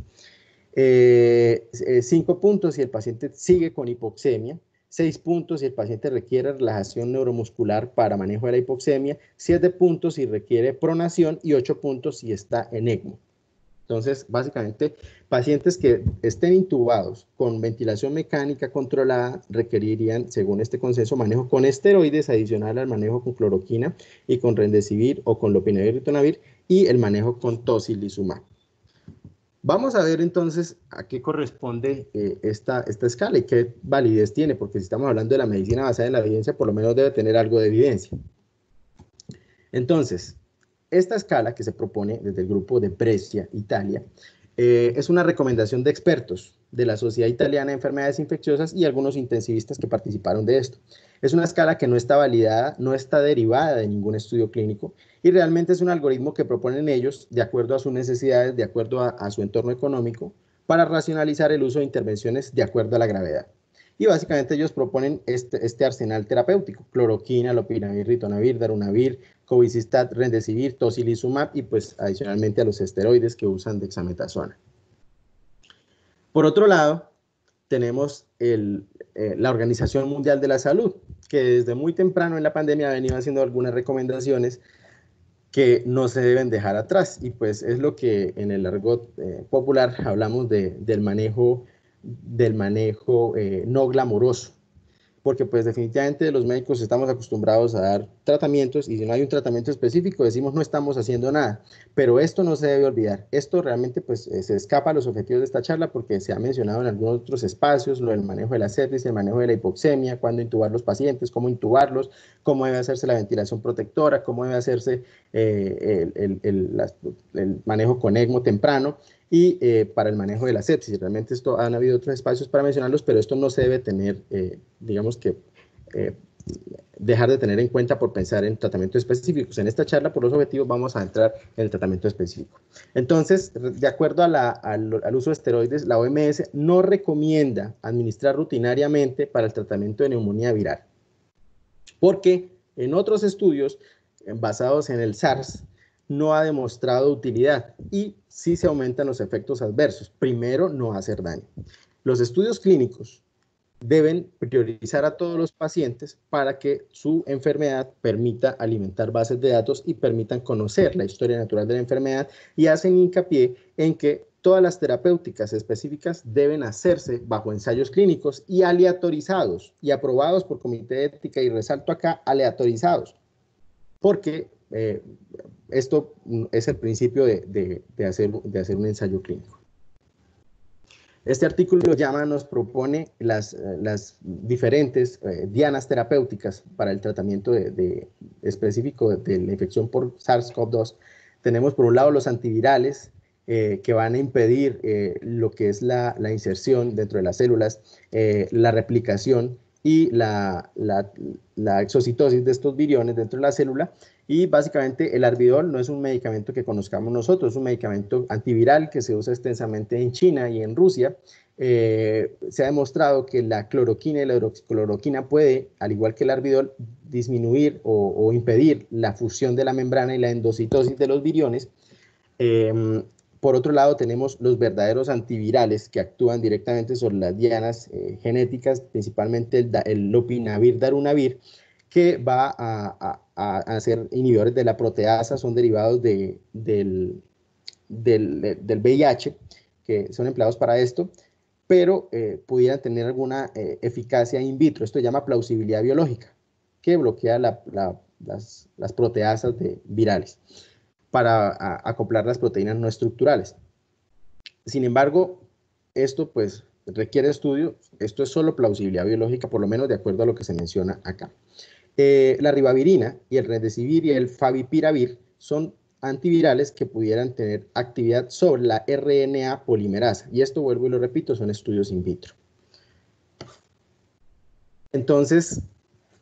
eh, cinco puntos si el paciente sigue con hipoxemia, 6 puntos si el paciente requiere relajación neuromuscular para manejo de la hipoxemia, 7 puntos si requiere pronación y 8 puntos si está en ECMO. Entonces, básicamente, pacientes que estén intubados con ventilación mecánica controlada requerirían, según este consenso, manejo con esteroides adicional al manejo con cloroquina y con rendesivir o con lopinavir ritonavir y el manejo con tocilizumab. Vamos a ver entonces a qué corresponde eh, esta, esta escala y qué validez tiene, porque si estamos hablando de la medicina basada en la evidencia, por lo menos debe tener algo de evidencia. Entonces, esta escala que se propone desde el grupo de Brescia, Italia, eh, es una recomendación de expertos de la Sociedad Italiana de Enfermedades Infecciosas y algunos intensivistas que participaron de esto. Es una escala que no está validada, no está derivada de ningún estudio clínico y realmente es un algoritmo que proponen ellos de acuerdo a sus necesidades, de acuerdo a, su entorno económico, para racionalizar el uso de intervenciones de acuerdo a la gravedad. Y básicamente ellos proponen este, este arsenal terapéutico, cloroquina, lopinavir, ritonavir, darunavir, covicistat, rendesivir, tocilizumab y pues adicionalmente a los esteroides que usan dexametasona. Por otro lado, tenemos eh, la Organización Mundial de la Salud, que desde muy temprano en la pandemia ha venido haciendo algunas recomendaciones que no se deben dejar atrás. Y pues es lo que en el argot eh, popular hablamos del manejo, del manejo eh, no glamoroso porque pues definitivamente los médicos estamos acostumbrados a dar tratamientos y si no hay un tratamiento específico decimos no estamos haciendo nada, pero esto no se debe olvidar, esto realmente pues eh, se escapa a los objetivos de esta charla porque se ha mencionado en algunos otros espacios lo del manejo de la sepsis, el manejo de la hipoxemia, cuándo intubar los pacientes, cómo intubarlos, cómo debe hacerse la ventilación protectora, cómo debe hacerse eh, el, el manejo con ECMO temprano, y eh, para el manejo de la sepsis. Realmente esto han habido otros espacios para mencionarlos, pero esto no se debe tener, eh, digamos que, eh, dejar de tener en cuenta por pensar en tratamientos específicos. En esta charla, por los objetivos, vamos a entrar en el tratamiento específico. Entonces, de acuerdo al, al, uso de esteroides, la OMS no recomienda administrar rutinariamente para el tratamiento de neumonía viral, porque en otros estudios basados en el SARS, no ha demostrado utilidad y sí se aumentan los efectos adversos. Primero, no hacer daño. Los estudios clínicos deben priorizar a todos los pacientes para que su enfermedad permita alimentar bases de datos y permitan conocer la historia natural de la enfermedad y hacen hincapié en que todas las terapéuticas específicas deben hacerse bajo ensayos clínicos y aleatorizados y aprobados por comité de ética y resalto acá aleatorizados porque eh, esto mm, es el principio de, de, hacer, un ensayo clínico. Este artículo llama, nos propone las, eh, diferentes eh, dianas terapéuticas para el tratamiento de, específico de, la infección por SARS-CoV-2. Tenemos por un lado los antivirales eh, que van a impedir lo que es la, inserción dentro de las células, la replicación y la exocitosis de estos viriones dentro de la célula y básicamente el arbidol no es un medicamento que conozcamos nosotros, es un medicamento antiviral que se usa extensamente en China y en Rusia. Eh, se ha demostrado que la cloroquina y la hidroxicloroquina puede, al igual que el arbidol, disminuir o, impedir la fusión de la membrana y la endocitosis de los viriones. Em, por otro lado, tenemos los verdaderos antivirales que actúan directamente sobre las dianas eh, genéticas, principalmente el, lopinavir darunavir, que va a a, ser inhibidores de la proteasa, son derivados de, del, del, VIH, que son empleados para esto, pero eh, pudieran tener alguna eh, eficacia in vitro. Esto se llama plausibilidad biológica, que bloquea las, proteasas de, virales para acoplar las proteínas no estructurales. Sin embargo, esto pues requiere estudio, esto es solo plausibilidad biológica, por lo menos de acuerdo a lo que se menciona acá. Eh, la ribavirina y el Redesivir y el favipiravir son antivirales que pudieran tener actividad sobre la RNA polimerasa. Y esto, vuelvo y lo repito, son estudios in vitro. Entonces,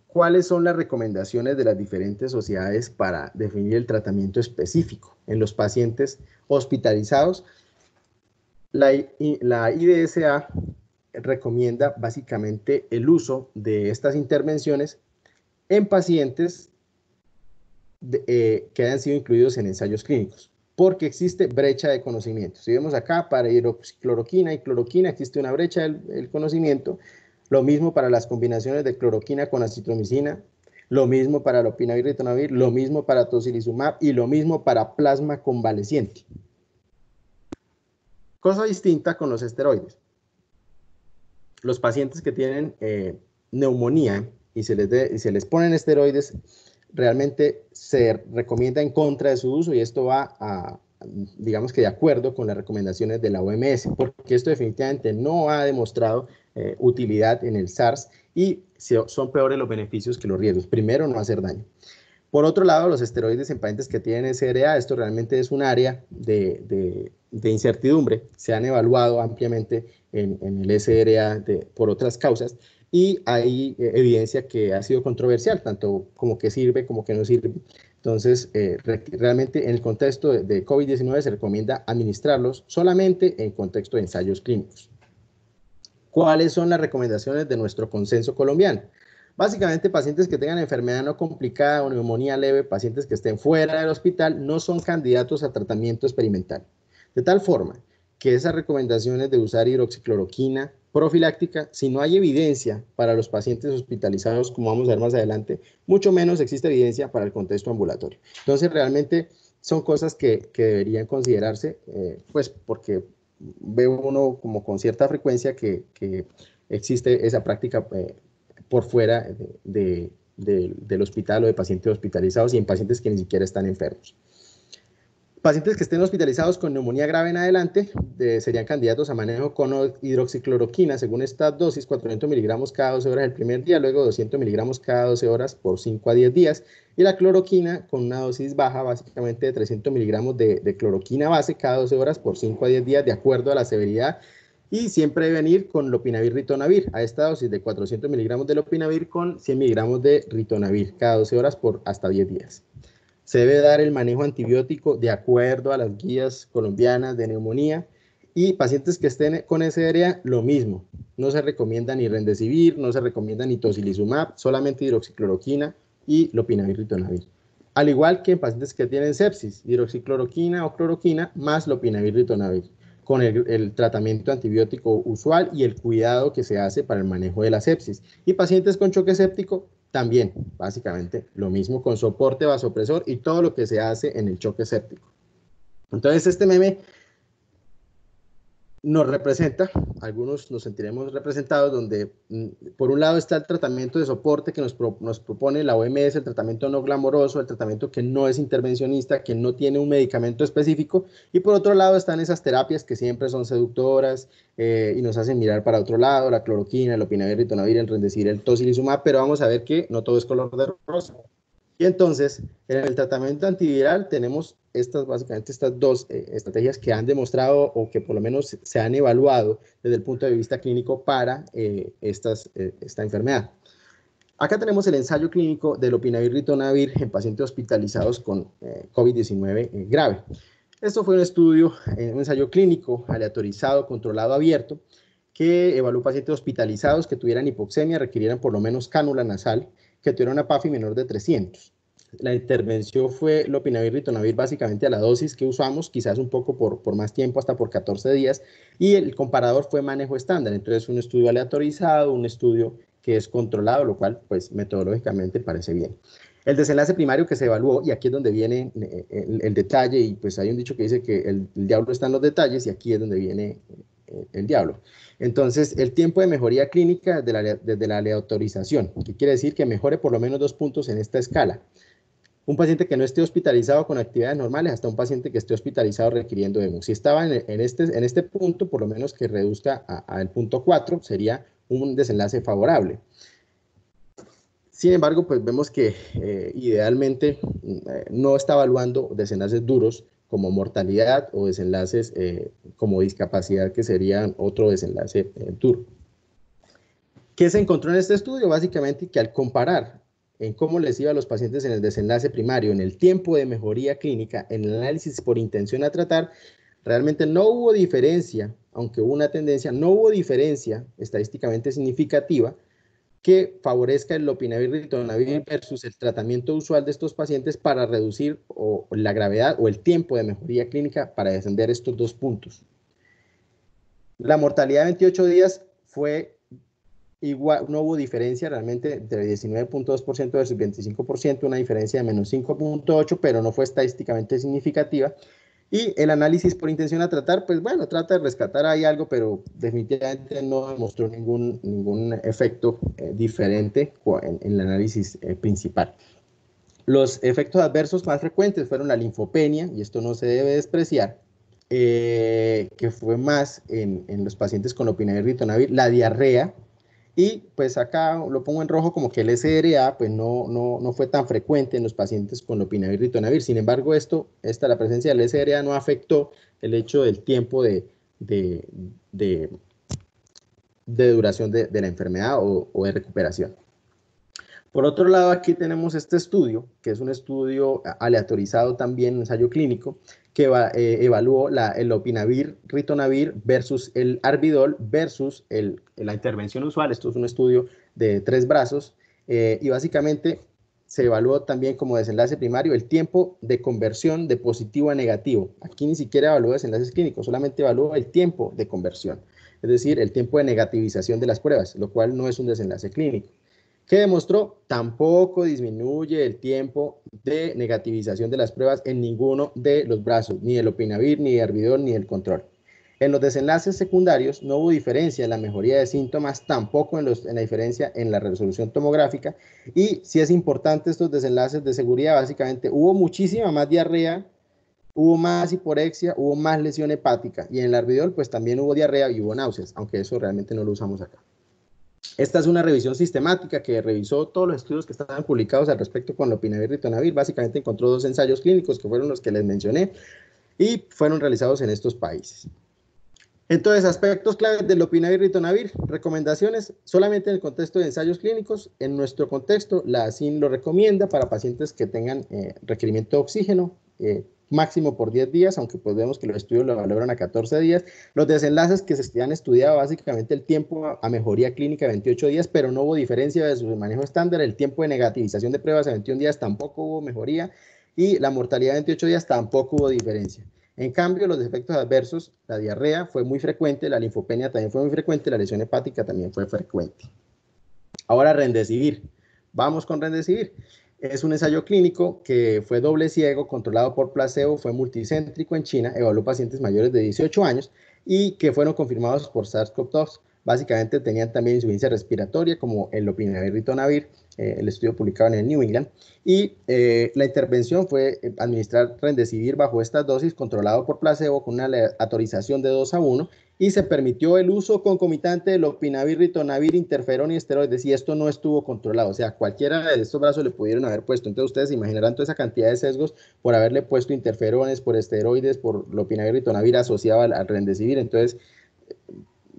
¿cuáles son las recomendaciones de las diferentes sociedades para definir el tratamiento específico en los pacientes hospitalizados? la IDSA recomienda básicamente el uso de estas intervenciones en pacientes eh, que hayan sido incluidos en ensayos clínicos, porque existe brecha de conocimiento. Si vemos acá, para hidroxicloroquina y cloroquina existe una brecha del, conocimiento, lo mismo para las combinaciones de cloroquina con acitromicina, lo mismo para lopinavir y ritonavir, lo mismo para tocilizumab y lo mismo para plasma convaleciente. Cosa distinta con los esteroides. Los pacientes que tienen eh, neumonía y se les, de, les ponen esteroides, realmente se recomienda en contra de su uso y esto va a, digamos que de acuerdo con las recomendaciones de la OMS, porque esto definitivamente no ha demostrado eh, utilidad en el SARS y son peores los beneficios que los riesgos. Primero, no hacer daño. Por otro lado, los esteroides en pacientes que tienen SRA, esto realmente es un área de, de, incertidumbre. Se han evaluado ampliamente en, en el SRA de, por otras causas, y hay eh, evidencia que ha sido controversial, tanto como que sirve como que no sirve. Entonces, eh, realmente en el contexto de, de COVID-19 se recomienda administrarlos solamente en contexto de ensayos clínicos. ¿Cuáles son las recomendaciones de nuestro consenso colombiano? Básicamente, pacientes que tengan enfermedad no complicada o neumonía leve, pacientes que estén fuera del hospital, no son candidatos a tratamiento experimental. De tal forma que esas recomendaciones de usar hidroxicloroquina, profiláctica, si no hay evidencia para los pacientes hospitalizados, como vamos a ver más adelante, mucho menos existe evidencia para el contexto ambulatorio. Entonces, realmente son cosas que, que deberían considerarse, eh, pues porque ve uno como con cierta frecuencia que, existe esa práctica eh, por fuera del hospital o de pacientes hospitalizados y en pacientes que ni siquiera están enfermos. Pacientes que estén hospitalizados con neumonía grave en adelante serían candidatos a manejo con hidroxicloroquina según esta dosis, 400 miligramos cada 12 horas el primer día, luego 200 miligramos cada 12 horas por 5 a 10 días, y la cloroquina con una dosis baja, básicamente de 300 miligramos de, de cloroquina base cada 12 horas por 5 a 10 días, de acuerdo a la severidad y siempre venir con lopinavir ritonavir a esta dosis de 400 miligramos de lopinavir con 100 miligramos de ritonavir cada 12 horas por hasta 10 días se debe dar el manejo antibiótico de acuerdo a las guías colombianas de neumonía y pacientes que estén con área, lo mismo. No se recomienda ni rendecivir, no se recomienda ni tocilizumab, solamente hidroxicloroquina y lopinavir ritonavir. Al igual que en pacientes que tienen sepsis, hidroxicloroquina o cloroquina más lopinavir ritonavir, con el tratamiento antibiótico usual y el cuidado que se hace para el manejo de la sepsis. Y pacientes con choque séptico, también, básicamente, lo mismo con soporte vasopresor y todo lo que se hace en el choque séptico. Entonces, este meme nos representa, algunos nos sentiremos representados, donde mm, por un lado está el tratamiento de soporte que nos, propone la OMS, el tratamiento no glamoroso, el tratamiento que no es intervencionista, que no tiene un medicamento específico, y por otro lado están esas terapias que siempre son seductoras eh, y nos hacen mirar para otro lado, la cloroquina, el opinavir, el ritonavir, el rendecir, el tocilizumab, pero vamos a ver que no todo es color de rosa. Y entonces, en el tratamiento antiviral tenemos estas, básicamente estas dos eh, estrategias que han demostrado o que por lo menos se han evaluado desde el punto de vista clínico para eh, eh, esta enfermedad. Acá tenemos el ensayo clínico del opinavir ritonavir en pacientes hospitalizados con COVID-19 grave. Esto fue un estudio, un ensayo clínico aleatorizado, controlado, abierto, que evaluó pacientes hospitalizados que tuvieran hipoxemia, requirieran por lo menos cánula nasal que tuvieron una PAFI menor de 300. La intervención fue lopinavir, ritonavir, básicamente a la dosis que usamos, quizás un poco por, más tiempo, hasta por 14 días, y el comparador fue manejo estándar, entonces un estudio aleatorizado, un estudio que es controlado, lo cual pues metodológicamente parece bien. El desenlace primario que se evaluó, y aquí es donde viene eh, el, detalle, y pues hay un dicho que dice que el, el diablo está en los detalles, y aquí es donde viene eh, el diablo. Entonces, el tiempo de mejoría clínica desde la, autorización, que quiere decir que mejore por lo menos dos puntos en esta escala. Un paciente que no esté hospitalizado con actividades normales hasta un paciente que esté hospitalizado requiriendo EMU. Si estaba en, este, en este punto, por lo menos que reduzca al punto 4, sería un desenlace favorable. Sin embargo, pues vemos que eh, idealmente mm, eh, no está evaluando desenlaces duros como mortalidad o desenlaces eh, como discapacidad, que serían otro desenlace en tour. ¿Qué se encontró en este estudio? Básicamente que al comparar en cómo les iba a los pacientes en el desenlace primario, en el tiempo de mejoría clínica, en el análisis por intención a tratar, realmente no hubo diferencia, aunque hubo una tendencia, no hubo diferencia estadísticamente significativa que favorezca el lopinavir ritonavir versus el tratamiento usual de estos pacientes para reducir la gravedad o el tiempo de mejoría clínica para descender estos dos puntos. La mortalidad de 28 días fue igual, no hubo diferencia realmente entre 19.2% versus 25%, una diferencia de menos 5.8, pero no fue estadísticamente significativa. Y el análisis por intención a tratar, pues bueno, trata de rescatar ahí algo, pero definitivamente no mostró ningún, ningún efecto eh, diferente en, el análisis eh, principal. Los efectos adversos más frecuentes fueron la linfopenia, y esto no se debe despreciar, eh, que fue más en, los pacientes con opinavir ritonavir, la diarrea, y pues acá lo pongo en rojo como que el SRA pues no, no, fue tan frecuente en los pacientes con lopinavir ritonavir. Sin embargo, esto, esta, la presencia del SRA no afectó el hecho del tiempo de, de, duración de, la enfermedad o, de recuperación. Por otro lado, aquí tenemos este estudio, que es un estudio aleatorizado también, ensayo clínico, que eh, evaluó la, el opinavir, ritonavir versus el arbidol versus la intervención usual. Esto es un estudio de tres brazos eh, y básicamente se evaluó también como desenlace primario el tiempo de conversión de positivo a negativo. Aquí ni siquiera evaluó desenlaces clínicos, solamente evaluó el tiempo de conversión, es decir, el tiempo de negativización de las pruebas, lo cual no es un desenlace clínico que demostró tampoco disminuye el tiempo de negativización de las pruebas en ninguno de los brazos, ni el opinavir, ni el hervidor, ni el control. En los desenlaces secundarios no hubo diferencia en la mejoría de síntomas, tampoco en, en la diferencia en la resolución tomográfica. Y si es importante estos desenlaces de seguridad, básicamente hubo muchísima más diarrea, hubo más hiporexia, hubo más lesión hepática. Y en el arbidol, pues también hubo diarrea y hubo náuseas, aunque eso realmente no lo usamos acá. Esta es una revisión sistemática que revisó todos los estudios que estaban publicados al respecto con lopinavir y ritonavir. Básicamente encontró dos ensayos clínicos que fueron los que les mencioné y fueron realizados en estos países. Entonces, aspectos claves del lopinavir y ritonavir. Recomendaciones solamente en el contexto de ensayos clínicos. En nuestro contexto, la ASIN lo recomienda para pacientes que tengan eh, requerimiento de oxígeno, eh, máximo por 10 días, aunque pues vemos que los estudios lo valoran a 14 días. Los desenlaces que se han estudiado básicamente el tiempo a mejoría clínica 28 días, pero no hubo diferencia de su manejo estándar, el tiempo de negativización de pruebas a 21 días tampoco hubo mejoría y la mortalidad a 28 días tampoco hubo diferencia. En cambio, los efectos adversos, la diarrea fue muy frecuente, la linfopenia también fue muy frecuente, la lesión hepática también fue frecuente. Ahora, rendecivir. Vamos con rendecivir. Es un ensayo clínico que fue doble ciego, controlado por placebo, fue multicéntrico en China, evaluó pacientes mayores de 18 años y que fueron confirmados por SARS-CoV-2. Básicamente tenían también insuficiencia respiratoria como el opinavir ritonavir, eh, el estudio publicado en el New England. Y eh, la intervención fue eh, administrar remdesivir bajo estas dosis controlado por placebo con una autorización de 2 a 1 y se permitió el uso concomitante de lopinavir, ritonavir, interferón y esteroides, y esto no estuvo controlado. O sea, cualquiera de estos brazos le pudieron haber puesto. Entonces, ustedes imaginarán toda esa cantidad de sesgos por haberle puesto interferones, por esteroides, por lopinavir, ritonavir asociado al, al Entonces,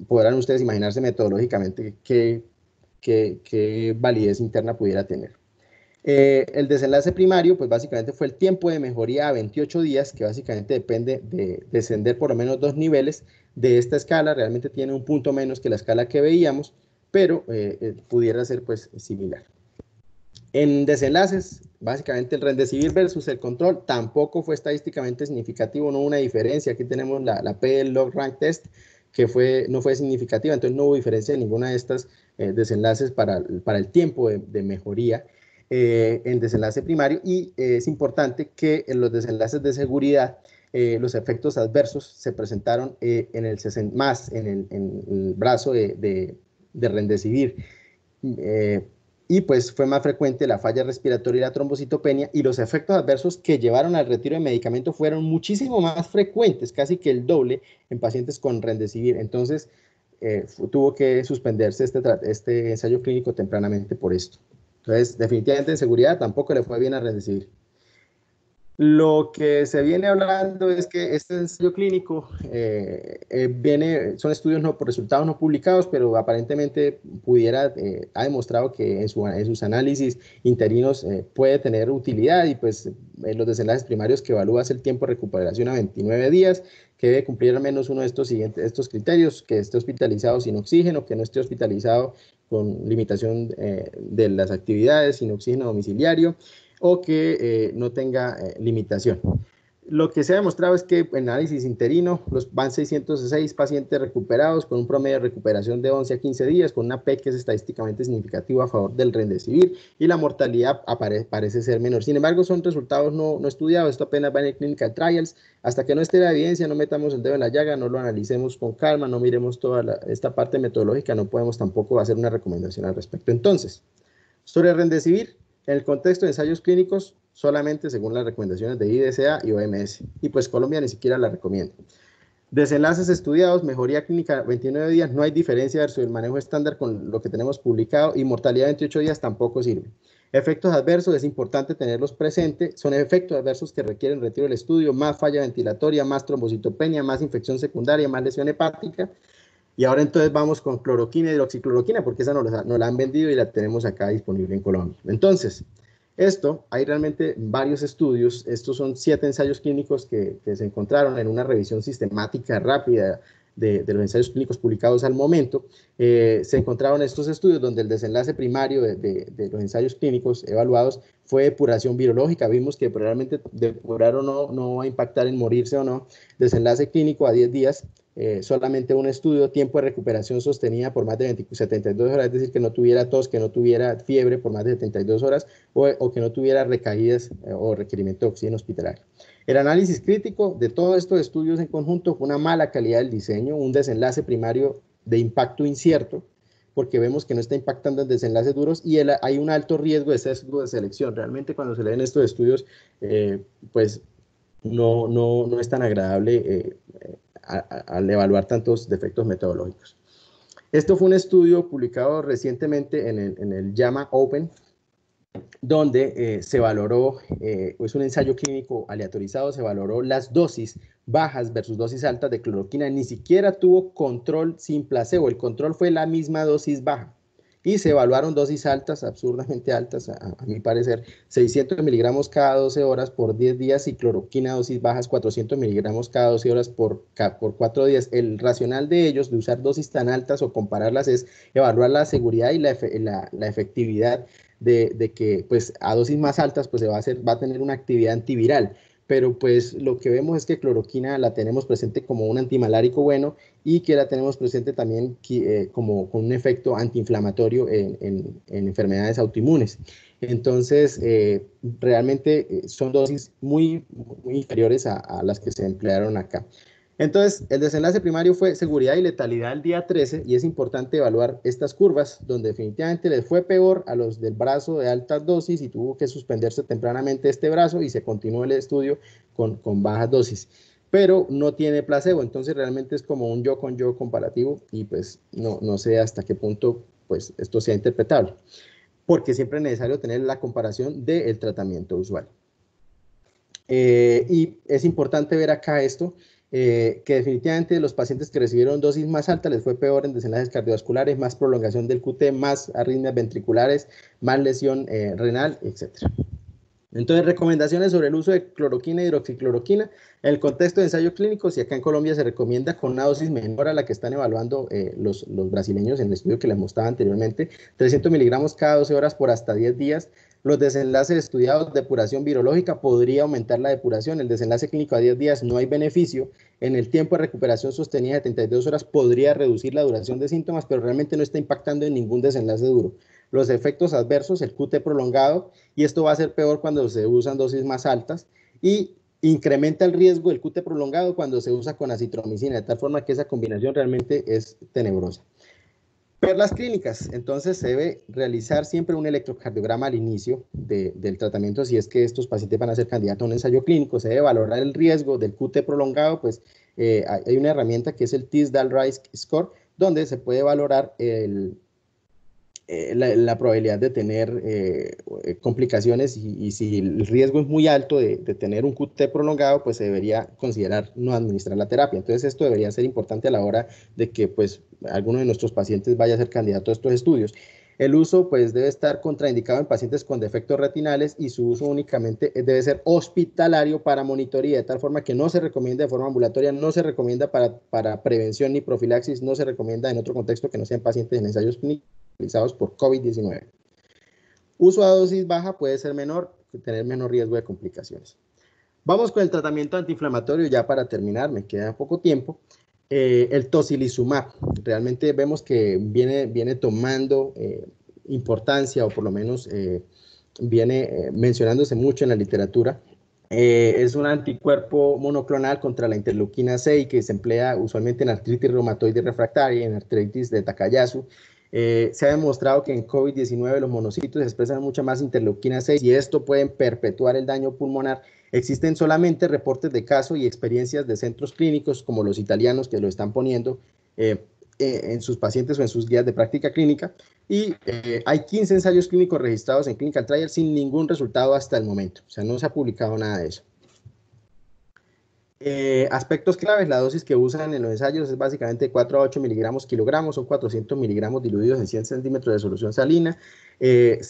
podrán ustedes imaginarse metodológicamente qué validez interna pudiera tener. Eh, el desenlace primario, pues básicamente fue el tiempo de mejoría a 28 días, que básicamente depende de descender por lo menos dos niveles de esta escala, realmente tiene un punto menos que la escala que veíamos, pero eh, eh, pudiera ser pues similar. En desenlaces, básicamente el rendecibir versus el control tampoco fue estadísticamente significativo, no hubo una diferencia. Aquí tenemos la, P del log rank test, que no fue significativa, entonces no hubo diferencia en ninguna de estas desenlaces para, el tiempo de, de mejoría eh, en desenlace primario y eh, es importante que en los desenlaces de seguridad eh, los efectos adversos se presentaron en el más en el, brazo de, de, y pues fue más frecuente la falla respiratoria y la trombocitopenia y los efectos adversos que llevaron al retiro de medicamento fueron muchísimo más frecuentes, casi que el doble en pacientes con rendecibir Entonces, tuvo que suspenderse este, este ensayo clínico tempranamente por esto. Entonces, definitivamente en seguridad tampoco le fue bien a Redecir. Lo que se viene hablando es que este ensayo clínico eh, eh, viene, son estudios no, por resultados no publicados, pero aparentemente pudiera, eh, ha demostrado que en, su, en sus análisis interinos puede tener utilidad y pues en los desenlaces primarios que evalúa el tiempo de recuperación a 29 días, que debe cumplir al menos uno de estos siguientes estos criterios, que esté hospitalizado sin oxígeno, que no esté hospitalizado con limitación eh, de las actividades, sin oxígeno domiciliario o que eh, no tenga eh, limitación. Lo que se ha demostrado es que en análisis interino los, van 606 pacientes recuperados con un promedio de recuperación de 11 a 15 días, con una P que es estadísticamente significativa a favor del rendecibir y la mortalidad parece ser menor. Sin embargo, son resultados no, no estudiados, esto apenas va en el clinical trials. Hasta que no esté la evidencia, no metamos el dedo en la llaga, no lo analicemos con calma, no miremos toda esta parte metodológica, no podemos tampoco hacer una recomendación al respecto. Entonces, sobre rendecibir, en el contexto de ensayos clínicos, solamente según las recomendaciones de IDSA y OMS, y pues Colombia ni siquiera la recomienda. Desenlaces estudiados, mejoría clínica 29 días, no hay diferencia versus el manejo estándar con lo que tenemos publicado y mortalidad 28 días tampoco sirve. Efectos adversos, es importante tenerlos presentes, son efectos adversos que requieren retiro del estudio, más falla ventilatoria, más trombocitopenia, más infección secundaria, más lesión hepática y ahora entonces vamos con cloroquina y hidroxicloroquina, porque esa no la, la han vendido y la tenemos acá disponible en Colombia. Entonces, esto, hay realmente varios estudios, estos son siete ensayos clínicos que, se encontraron en una revisión sistemática rápida de, los ensayos clínicos publicados al momento, eh, se encontraron estos estudios donde el desenlace primario de, los ensayos clínicos evaluados fue depuración virológica, vimos que probablemente depurar o no, no va a impactar en morirse o no, desenlace clínico a 10 días, eh, solamente un estudio, tiempo de recuperación sostenida por más de 72 horas, es decir, que no tuviera tos, que no tuviera fiebre por más de 72 horas o, que no tuviera recaídas eh, o requerimiento de oxígeno hospitalario. El análisis crítico de todos estos estudios en conjunto fue una mala calidad del diseño, un desenlace primario de impacto incierto, porque vemos que no está impactando en desenlaces duros y hay un alto riesgo de sesgo de selección. Realmente cuando se leen estos estudios, eh, pues no, no, no es tan agradable al evaluar tantos defectos metodológicos. Esto fue un estudio publicado recientemente en el, en JAMA Open, donde eh, se valoró, eh, es un ensayo clínico aleatorizado, se valoró las dosis bajas versus dosis altas de cloroquina, ni siquiera tuvo control sin placebo, el control fue la misma dosis baja y se evaluaron dosis altas, absurdamente altas, a, mi parecer, 600 miligramos cada 12 horas por 10 días y cloroquina dosis bajas 400 miligramos cada 12 horas por, por 4 días. El racional de ellos de usar dosis tan altas o compararlas es evaluar la seguridad y la, efectividad de, que pues, a dosis más altas pues, se va, a va a tener una actividad antiviral pero pues lo que vemos es que cloroquina la tenemos presente como un antimalárico bueno y que la tenemos presente también eh, como con un efecto antiinflamatorio en, enfermedades autoinmunes. Entonces, eh, realmente eh, son dosis muy, muy inferiores a, las que se emplearon acá. Entonces, el desenlace primario fue seguridad y letalidad el día 13 y es importante evaluar estas curvas, donde definitivamente les fue peor a los del brazo de altas dosis y tuvo que suspenderse tempranamente este brazo y se continuó el estudio con, con bajas dosis, pero no tiene placebo, entonces realmente es como un yo con yo comparativo y pues no, sé hasta qué punto pues esto sea interpretable, porque siempre es necesario tener la comparación del tratamiento usual. Eh, y es importante ver acá esto eh, que definitivamente los pacientes que recibieron dosis más alta les fue peor en desenlaces cardiovasculares, más prolongación del QT, más arritmias ventriculares, más lesión eh, renal, etcétera. Entonces, recomendaciones sobre el uso de cloroquina y hidroxicloroquina en el contexto de ensayo clínico, si acá en Colombia se recomienda con una dosis menor a la que están evaluando eh, los, brasileños en el estudio que les mostraba anteriormente, 300 miligramos cada 12 horas por hasta 10 días. Los desenlaces estudiados de depuración virológica podría aumentar la depuración. El desenlace clínico a 10 días no hay beneficio. En el tiempo de recuperación sostenida de 32 horas podría reducir la duración de síntomas, pero realmente no está impactando en ningún desenlace duro los efectos adversos, el QT prolongado, y esto va a ser peor cuando se usan dosis más altas, y incrementa el riesgo del QT prolongado cuando se usa con acitromicina, de tal forma que esa combinación realmente es tenebrosa. Perlas clínicas, entonces se debe realizar siempre un electrocardiograma al inicio del tratamiento, si es que estos pacientes van a ser candidatos a un ensayo clínico, se debe valorar el riesgo del QT prolongado, pues eh, hay una herramienta que es el TISDAL dal rise Score, donde se puede valorar el, eh, la, probabilidad de tener eh, eh, complicaciones y, si el riesgo es muy alto de, tener un QT prolongado, pues se debería considerar no administrar la terapia. Entonces esto debería ser importante a la hora de que pues alguno de nuestros pacientes vaya a ser candidato a estos estudios. El uso pues debe estar contraindicado en pacientes con defectos retinales y su uso únicamente debe ser hospitalario para monitoría, de tal forma que no se recomienda de forma ambulatoria, no se recomienda para, para prevención ni profilaxis, no se recomienda en otro contexto que no sean pacientes en ensayos clínicos utilizados por COVID-19. Uso a dosis baja puede ser menor, tener menor riesgo de complicaciones. Vamos con el tratamiento antiinflamatorio ya para terminar, me queda poco tiempo. Eh, el tocilizumab, realmente vemos que viene, viene tomando eh, importancia o por lo menos eh, viene mencionándose mucho en la literatura. es un anticuerpo monoclonal contra la interleuquina 6 que se emplea usualmente en artritis reumatoide refractaria, y en artritis de Takayasu eh, se ha demostrado que en COVID-19 los monocitos expresan mucha más interleuquina 6 y esto puede perpetuar el daño pulmonar. Existen solamente reportes de caso y experiencias de centros clínicos como los italianos que lo están poniendo eh, eh, en sus pacientes o en sus guías de práctica clínica. Y hay 15 ensayos clínicos registrados en Clinical Trial sin ningún resultado hasta el momento. O sea, no se ha publicado nada de eso. Eh, aspectos claves, la dosis que usan en los ensayos es básicamente 4 a 8 miligramos kilogramos, son 400 miligramos diluidos en 100 centímetros de solución salina. Eh,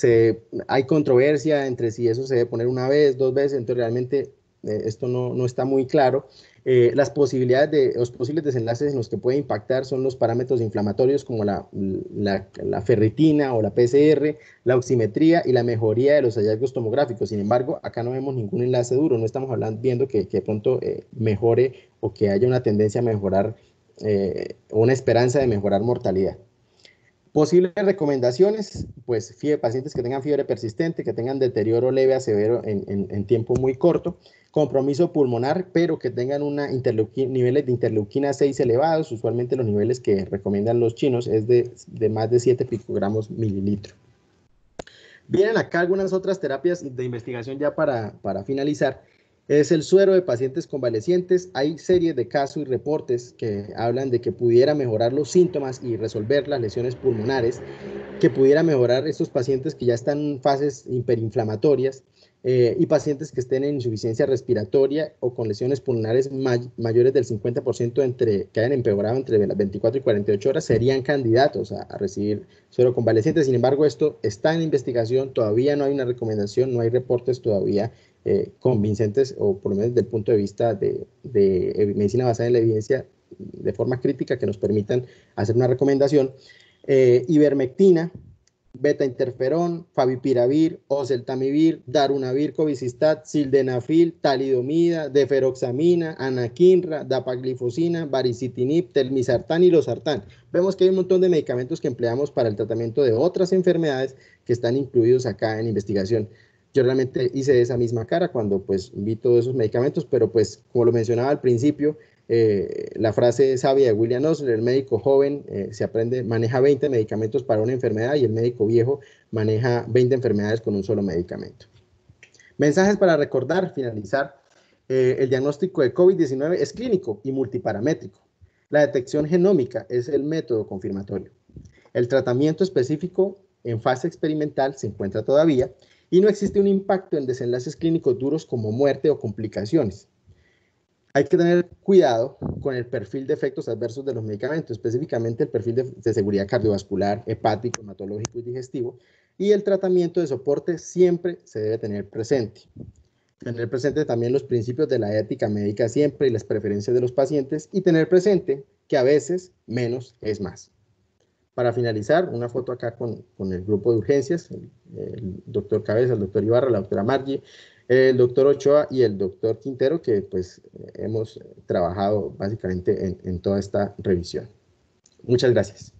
hay controversia entre si eso se debe poner una vez, dos veces, entonces realmente eh, esto no, no, está muy claro. Eh, las posibilidades de los posibles desenlaces en los que puede impactar son los parámetros inflamatorios como la, ferritina o la PCR, la oximetría y la mejoría de los hallazgos tomográficos. Sin embargo, acá no vemos ningún enlace duro, no estamos hablando, viendo que, que pronto eh, mejore o que haya una tendencia a mejorar, o eh, una esperanza de mejorar mortalidad. Posibles recomendaciones, pues pacientes que tengan fiebre persistente, que tengan deterioro leve a severo en, tiempo muy corto, compromiso pulmonar, pero que tengan una niveles de interleuquina 6 elevados, usualmente los niveles que recomiendan los chinos es de, más de 7 picogramos mililitro. Vienen acá algunas otras terapias de investigación ya para finalizar, es el suero de pacientes convalecientes. Hay series de casos y reportes que hablan de que pudiera mejorar los síntomas y resolver las lesiones pulmonares, que pudiera mejorar estos pacientes que ya están en fases hiperinflamatorias eh, y pacientes que estén en insuficiencia respiratoria o con lesiones pulmonares mayores del 50% entre, que hayan empeorado entre las 24 y 48 horas serían candidatos a recibir suero convaleciente. Sin embargo, esto está en investigación, todavía no hay una recomendación, no hay reportes todavía eh, convincentes o por lo menos desde el punto de vista de, medicina basada en la evidencia de forma crítica que nos permitan hacer una recomendación. Eh, ivermectina, beta interferón, favipiravir, oseltamivir, darunavir, covicistat, sildenafil, talidomida, deferoxamina, anaquinra, dapaglifosina, baricitinib, telmisartán y losartán. Vemos que hay un montón de medicamentos que empleamos para el tratamiento de otras enfermedades que están incluidos acá en investigación. Yo realmente hice esa misma cara cuando pues vi todos esos medicamentos, pero pues como lo mencionaba al principio, eh, la frase sabia de William Osler, el médico joven eh, se aprende, maneja 20 medicamentos para una enfermedad y el médico viejo maneja 20 enfermedades con un solo medicamento. Mensajes para recordar, finalizar. Eh, el diagnóstico de COVID-19 es clínico y multiparamétrico. La detección genómica es el método confirmatorio. El tratamiento específico en fase experimental se encuentra todavía y no existe un impacto en desenlaces clínicos duros como muerte o complicaciones. Hay que tener cuidado con el perfil de efectos adversos de los medicamentos, específicamente el perfil de, seguridad cardiovascular, hepático, hematológico y digestivo, y el tratamiento de soporte siempre se debe tener presente. Tener presente también los principios de la ética médica siempre y las preferencias de los pacientes y tener presente que a veces menos es más para finalizar, una foto acá con, el grupo de urgencias, el, doctor Cabeza, el doctor Ibarra, la doctora Margie, el doctor Ochoa y el doctor Quintero, que pues hemos trabajado básicamente en toda esta revisión. Muchas gracias.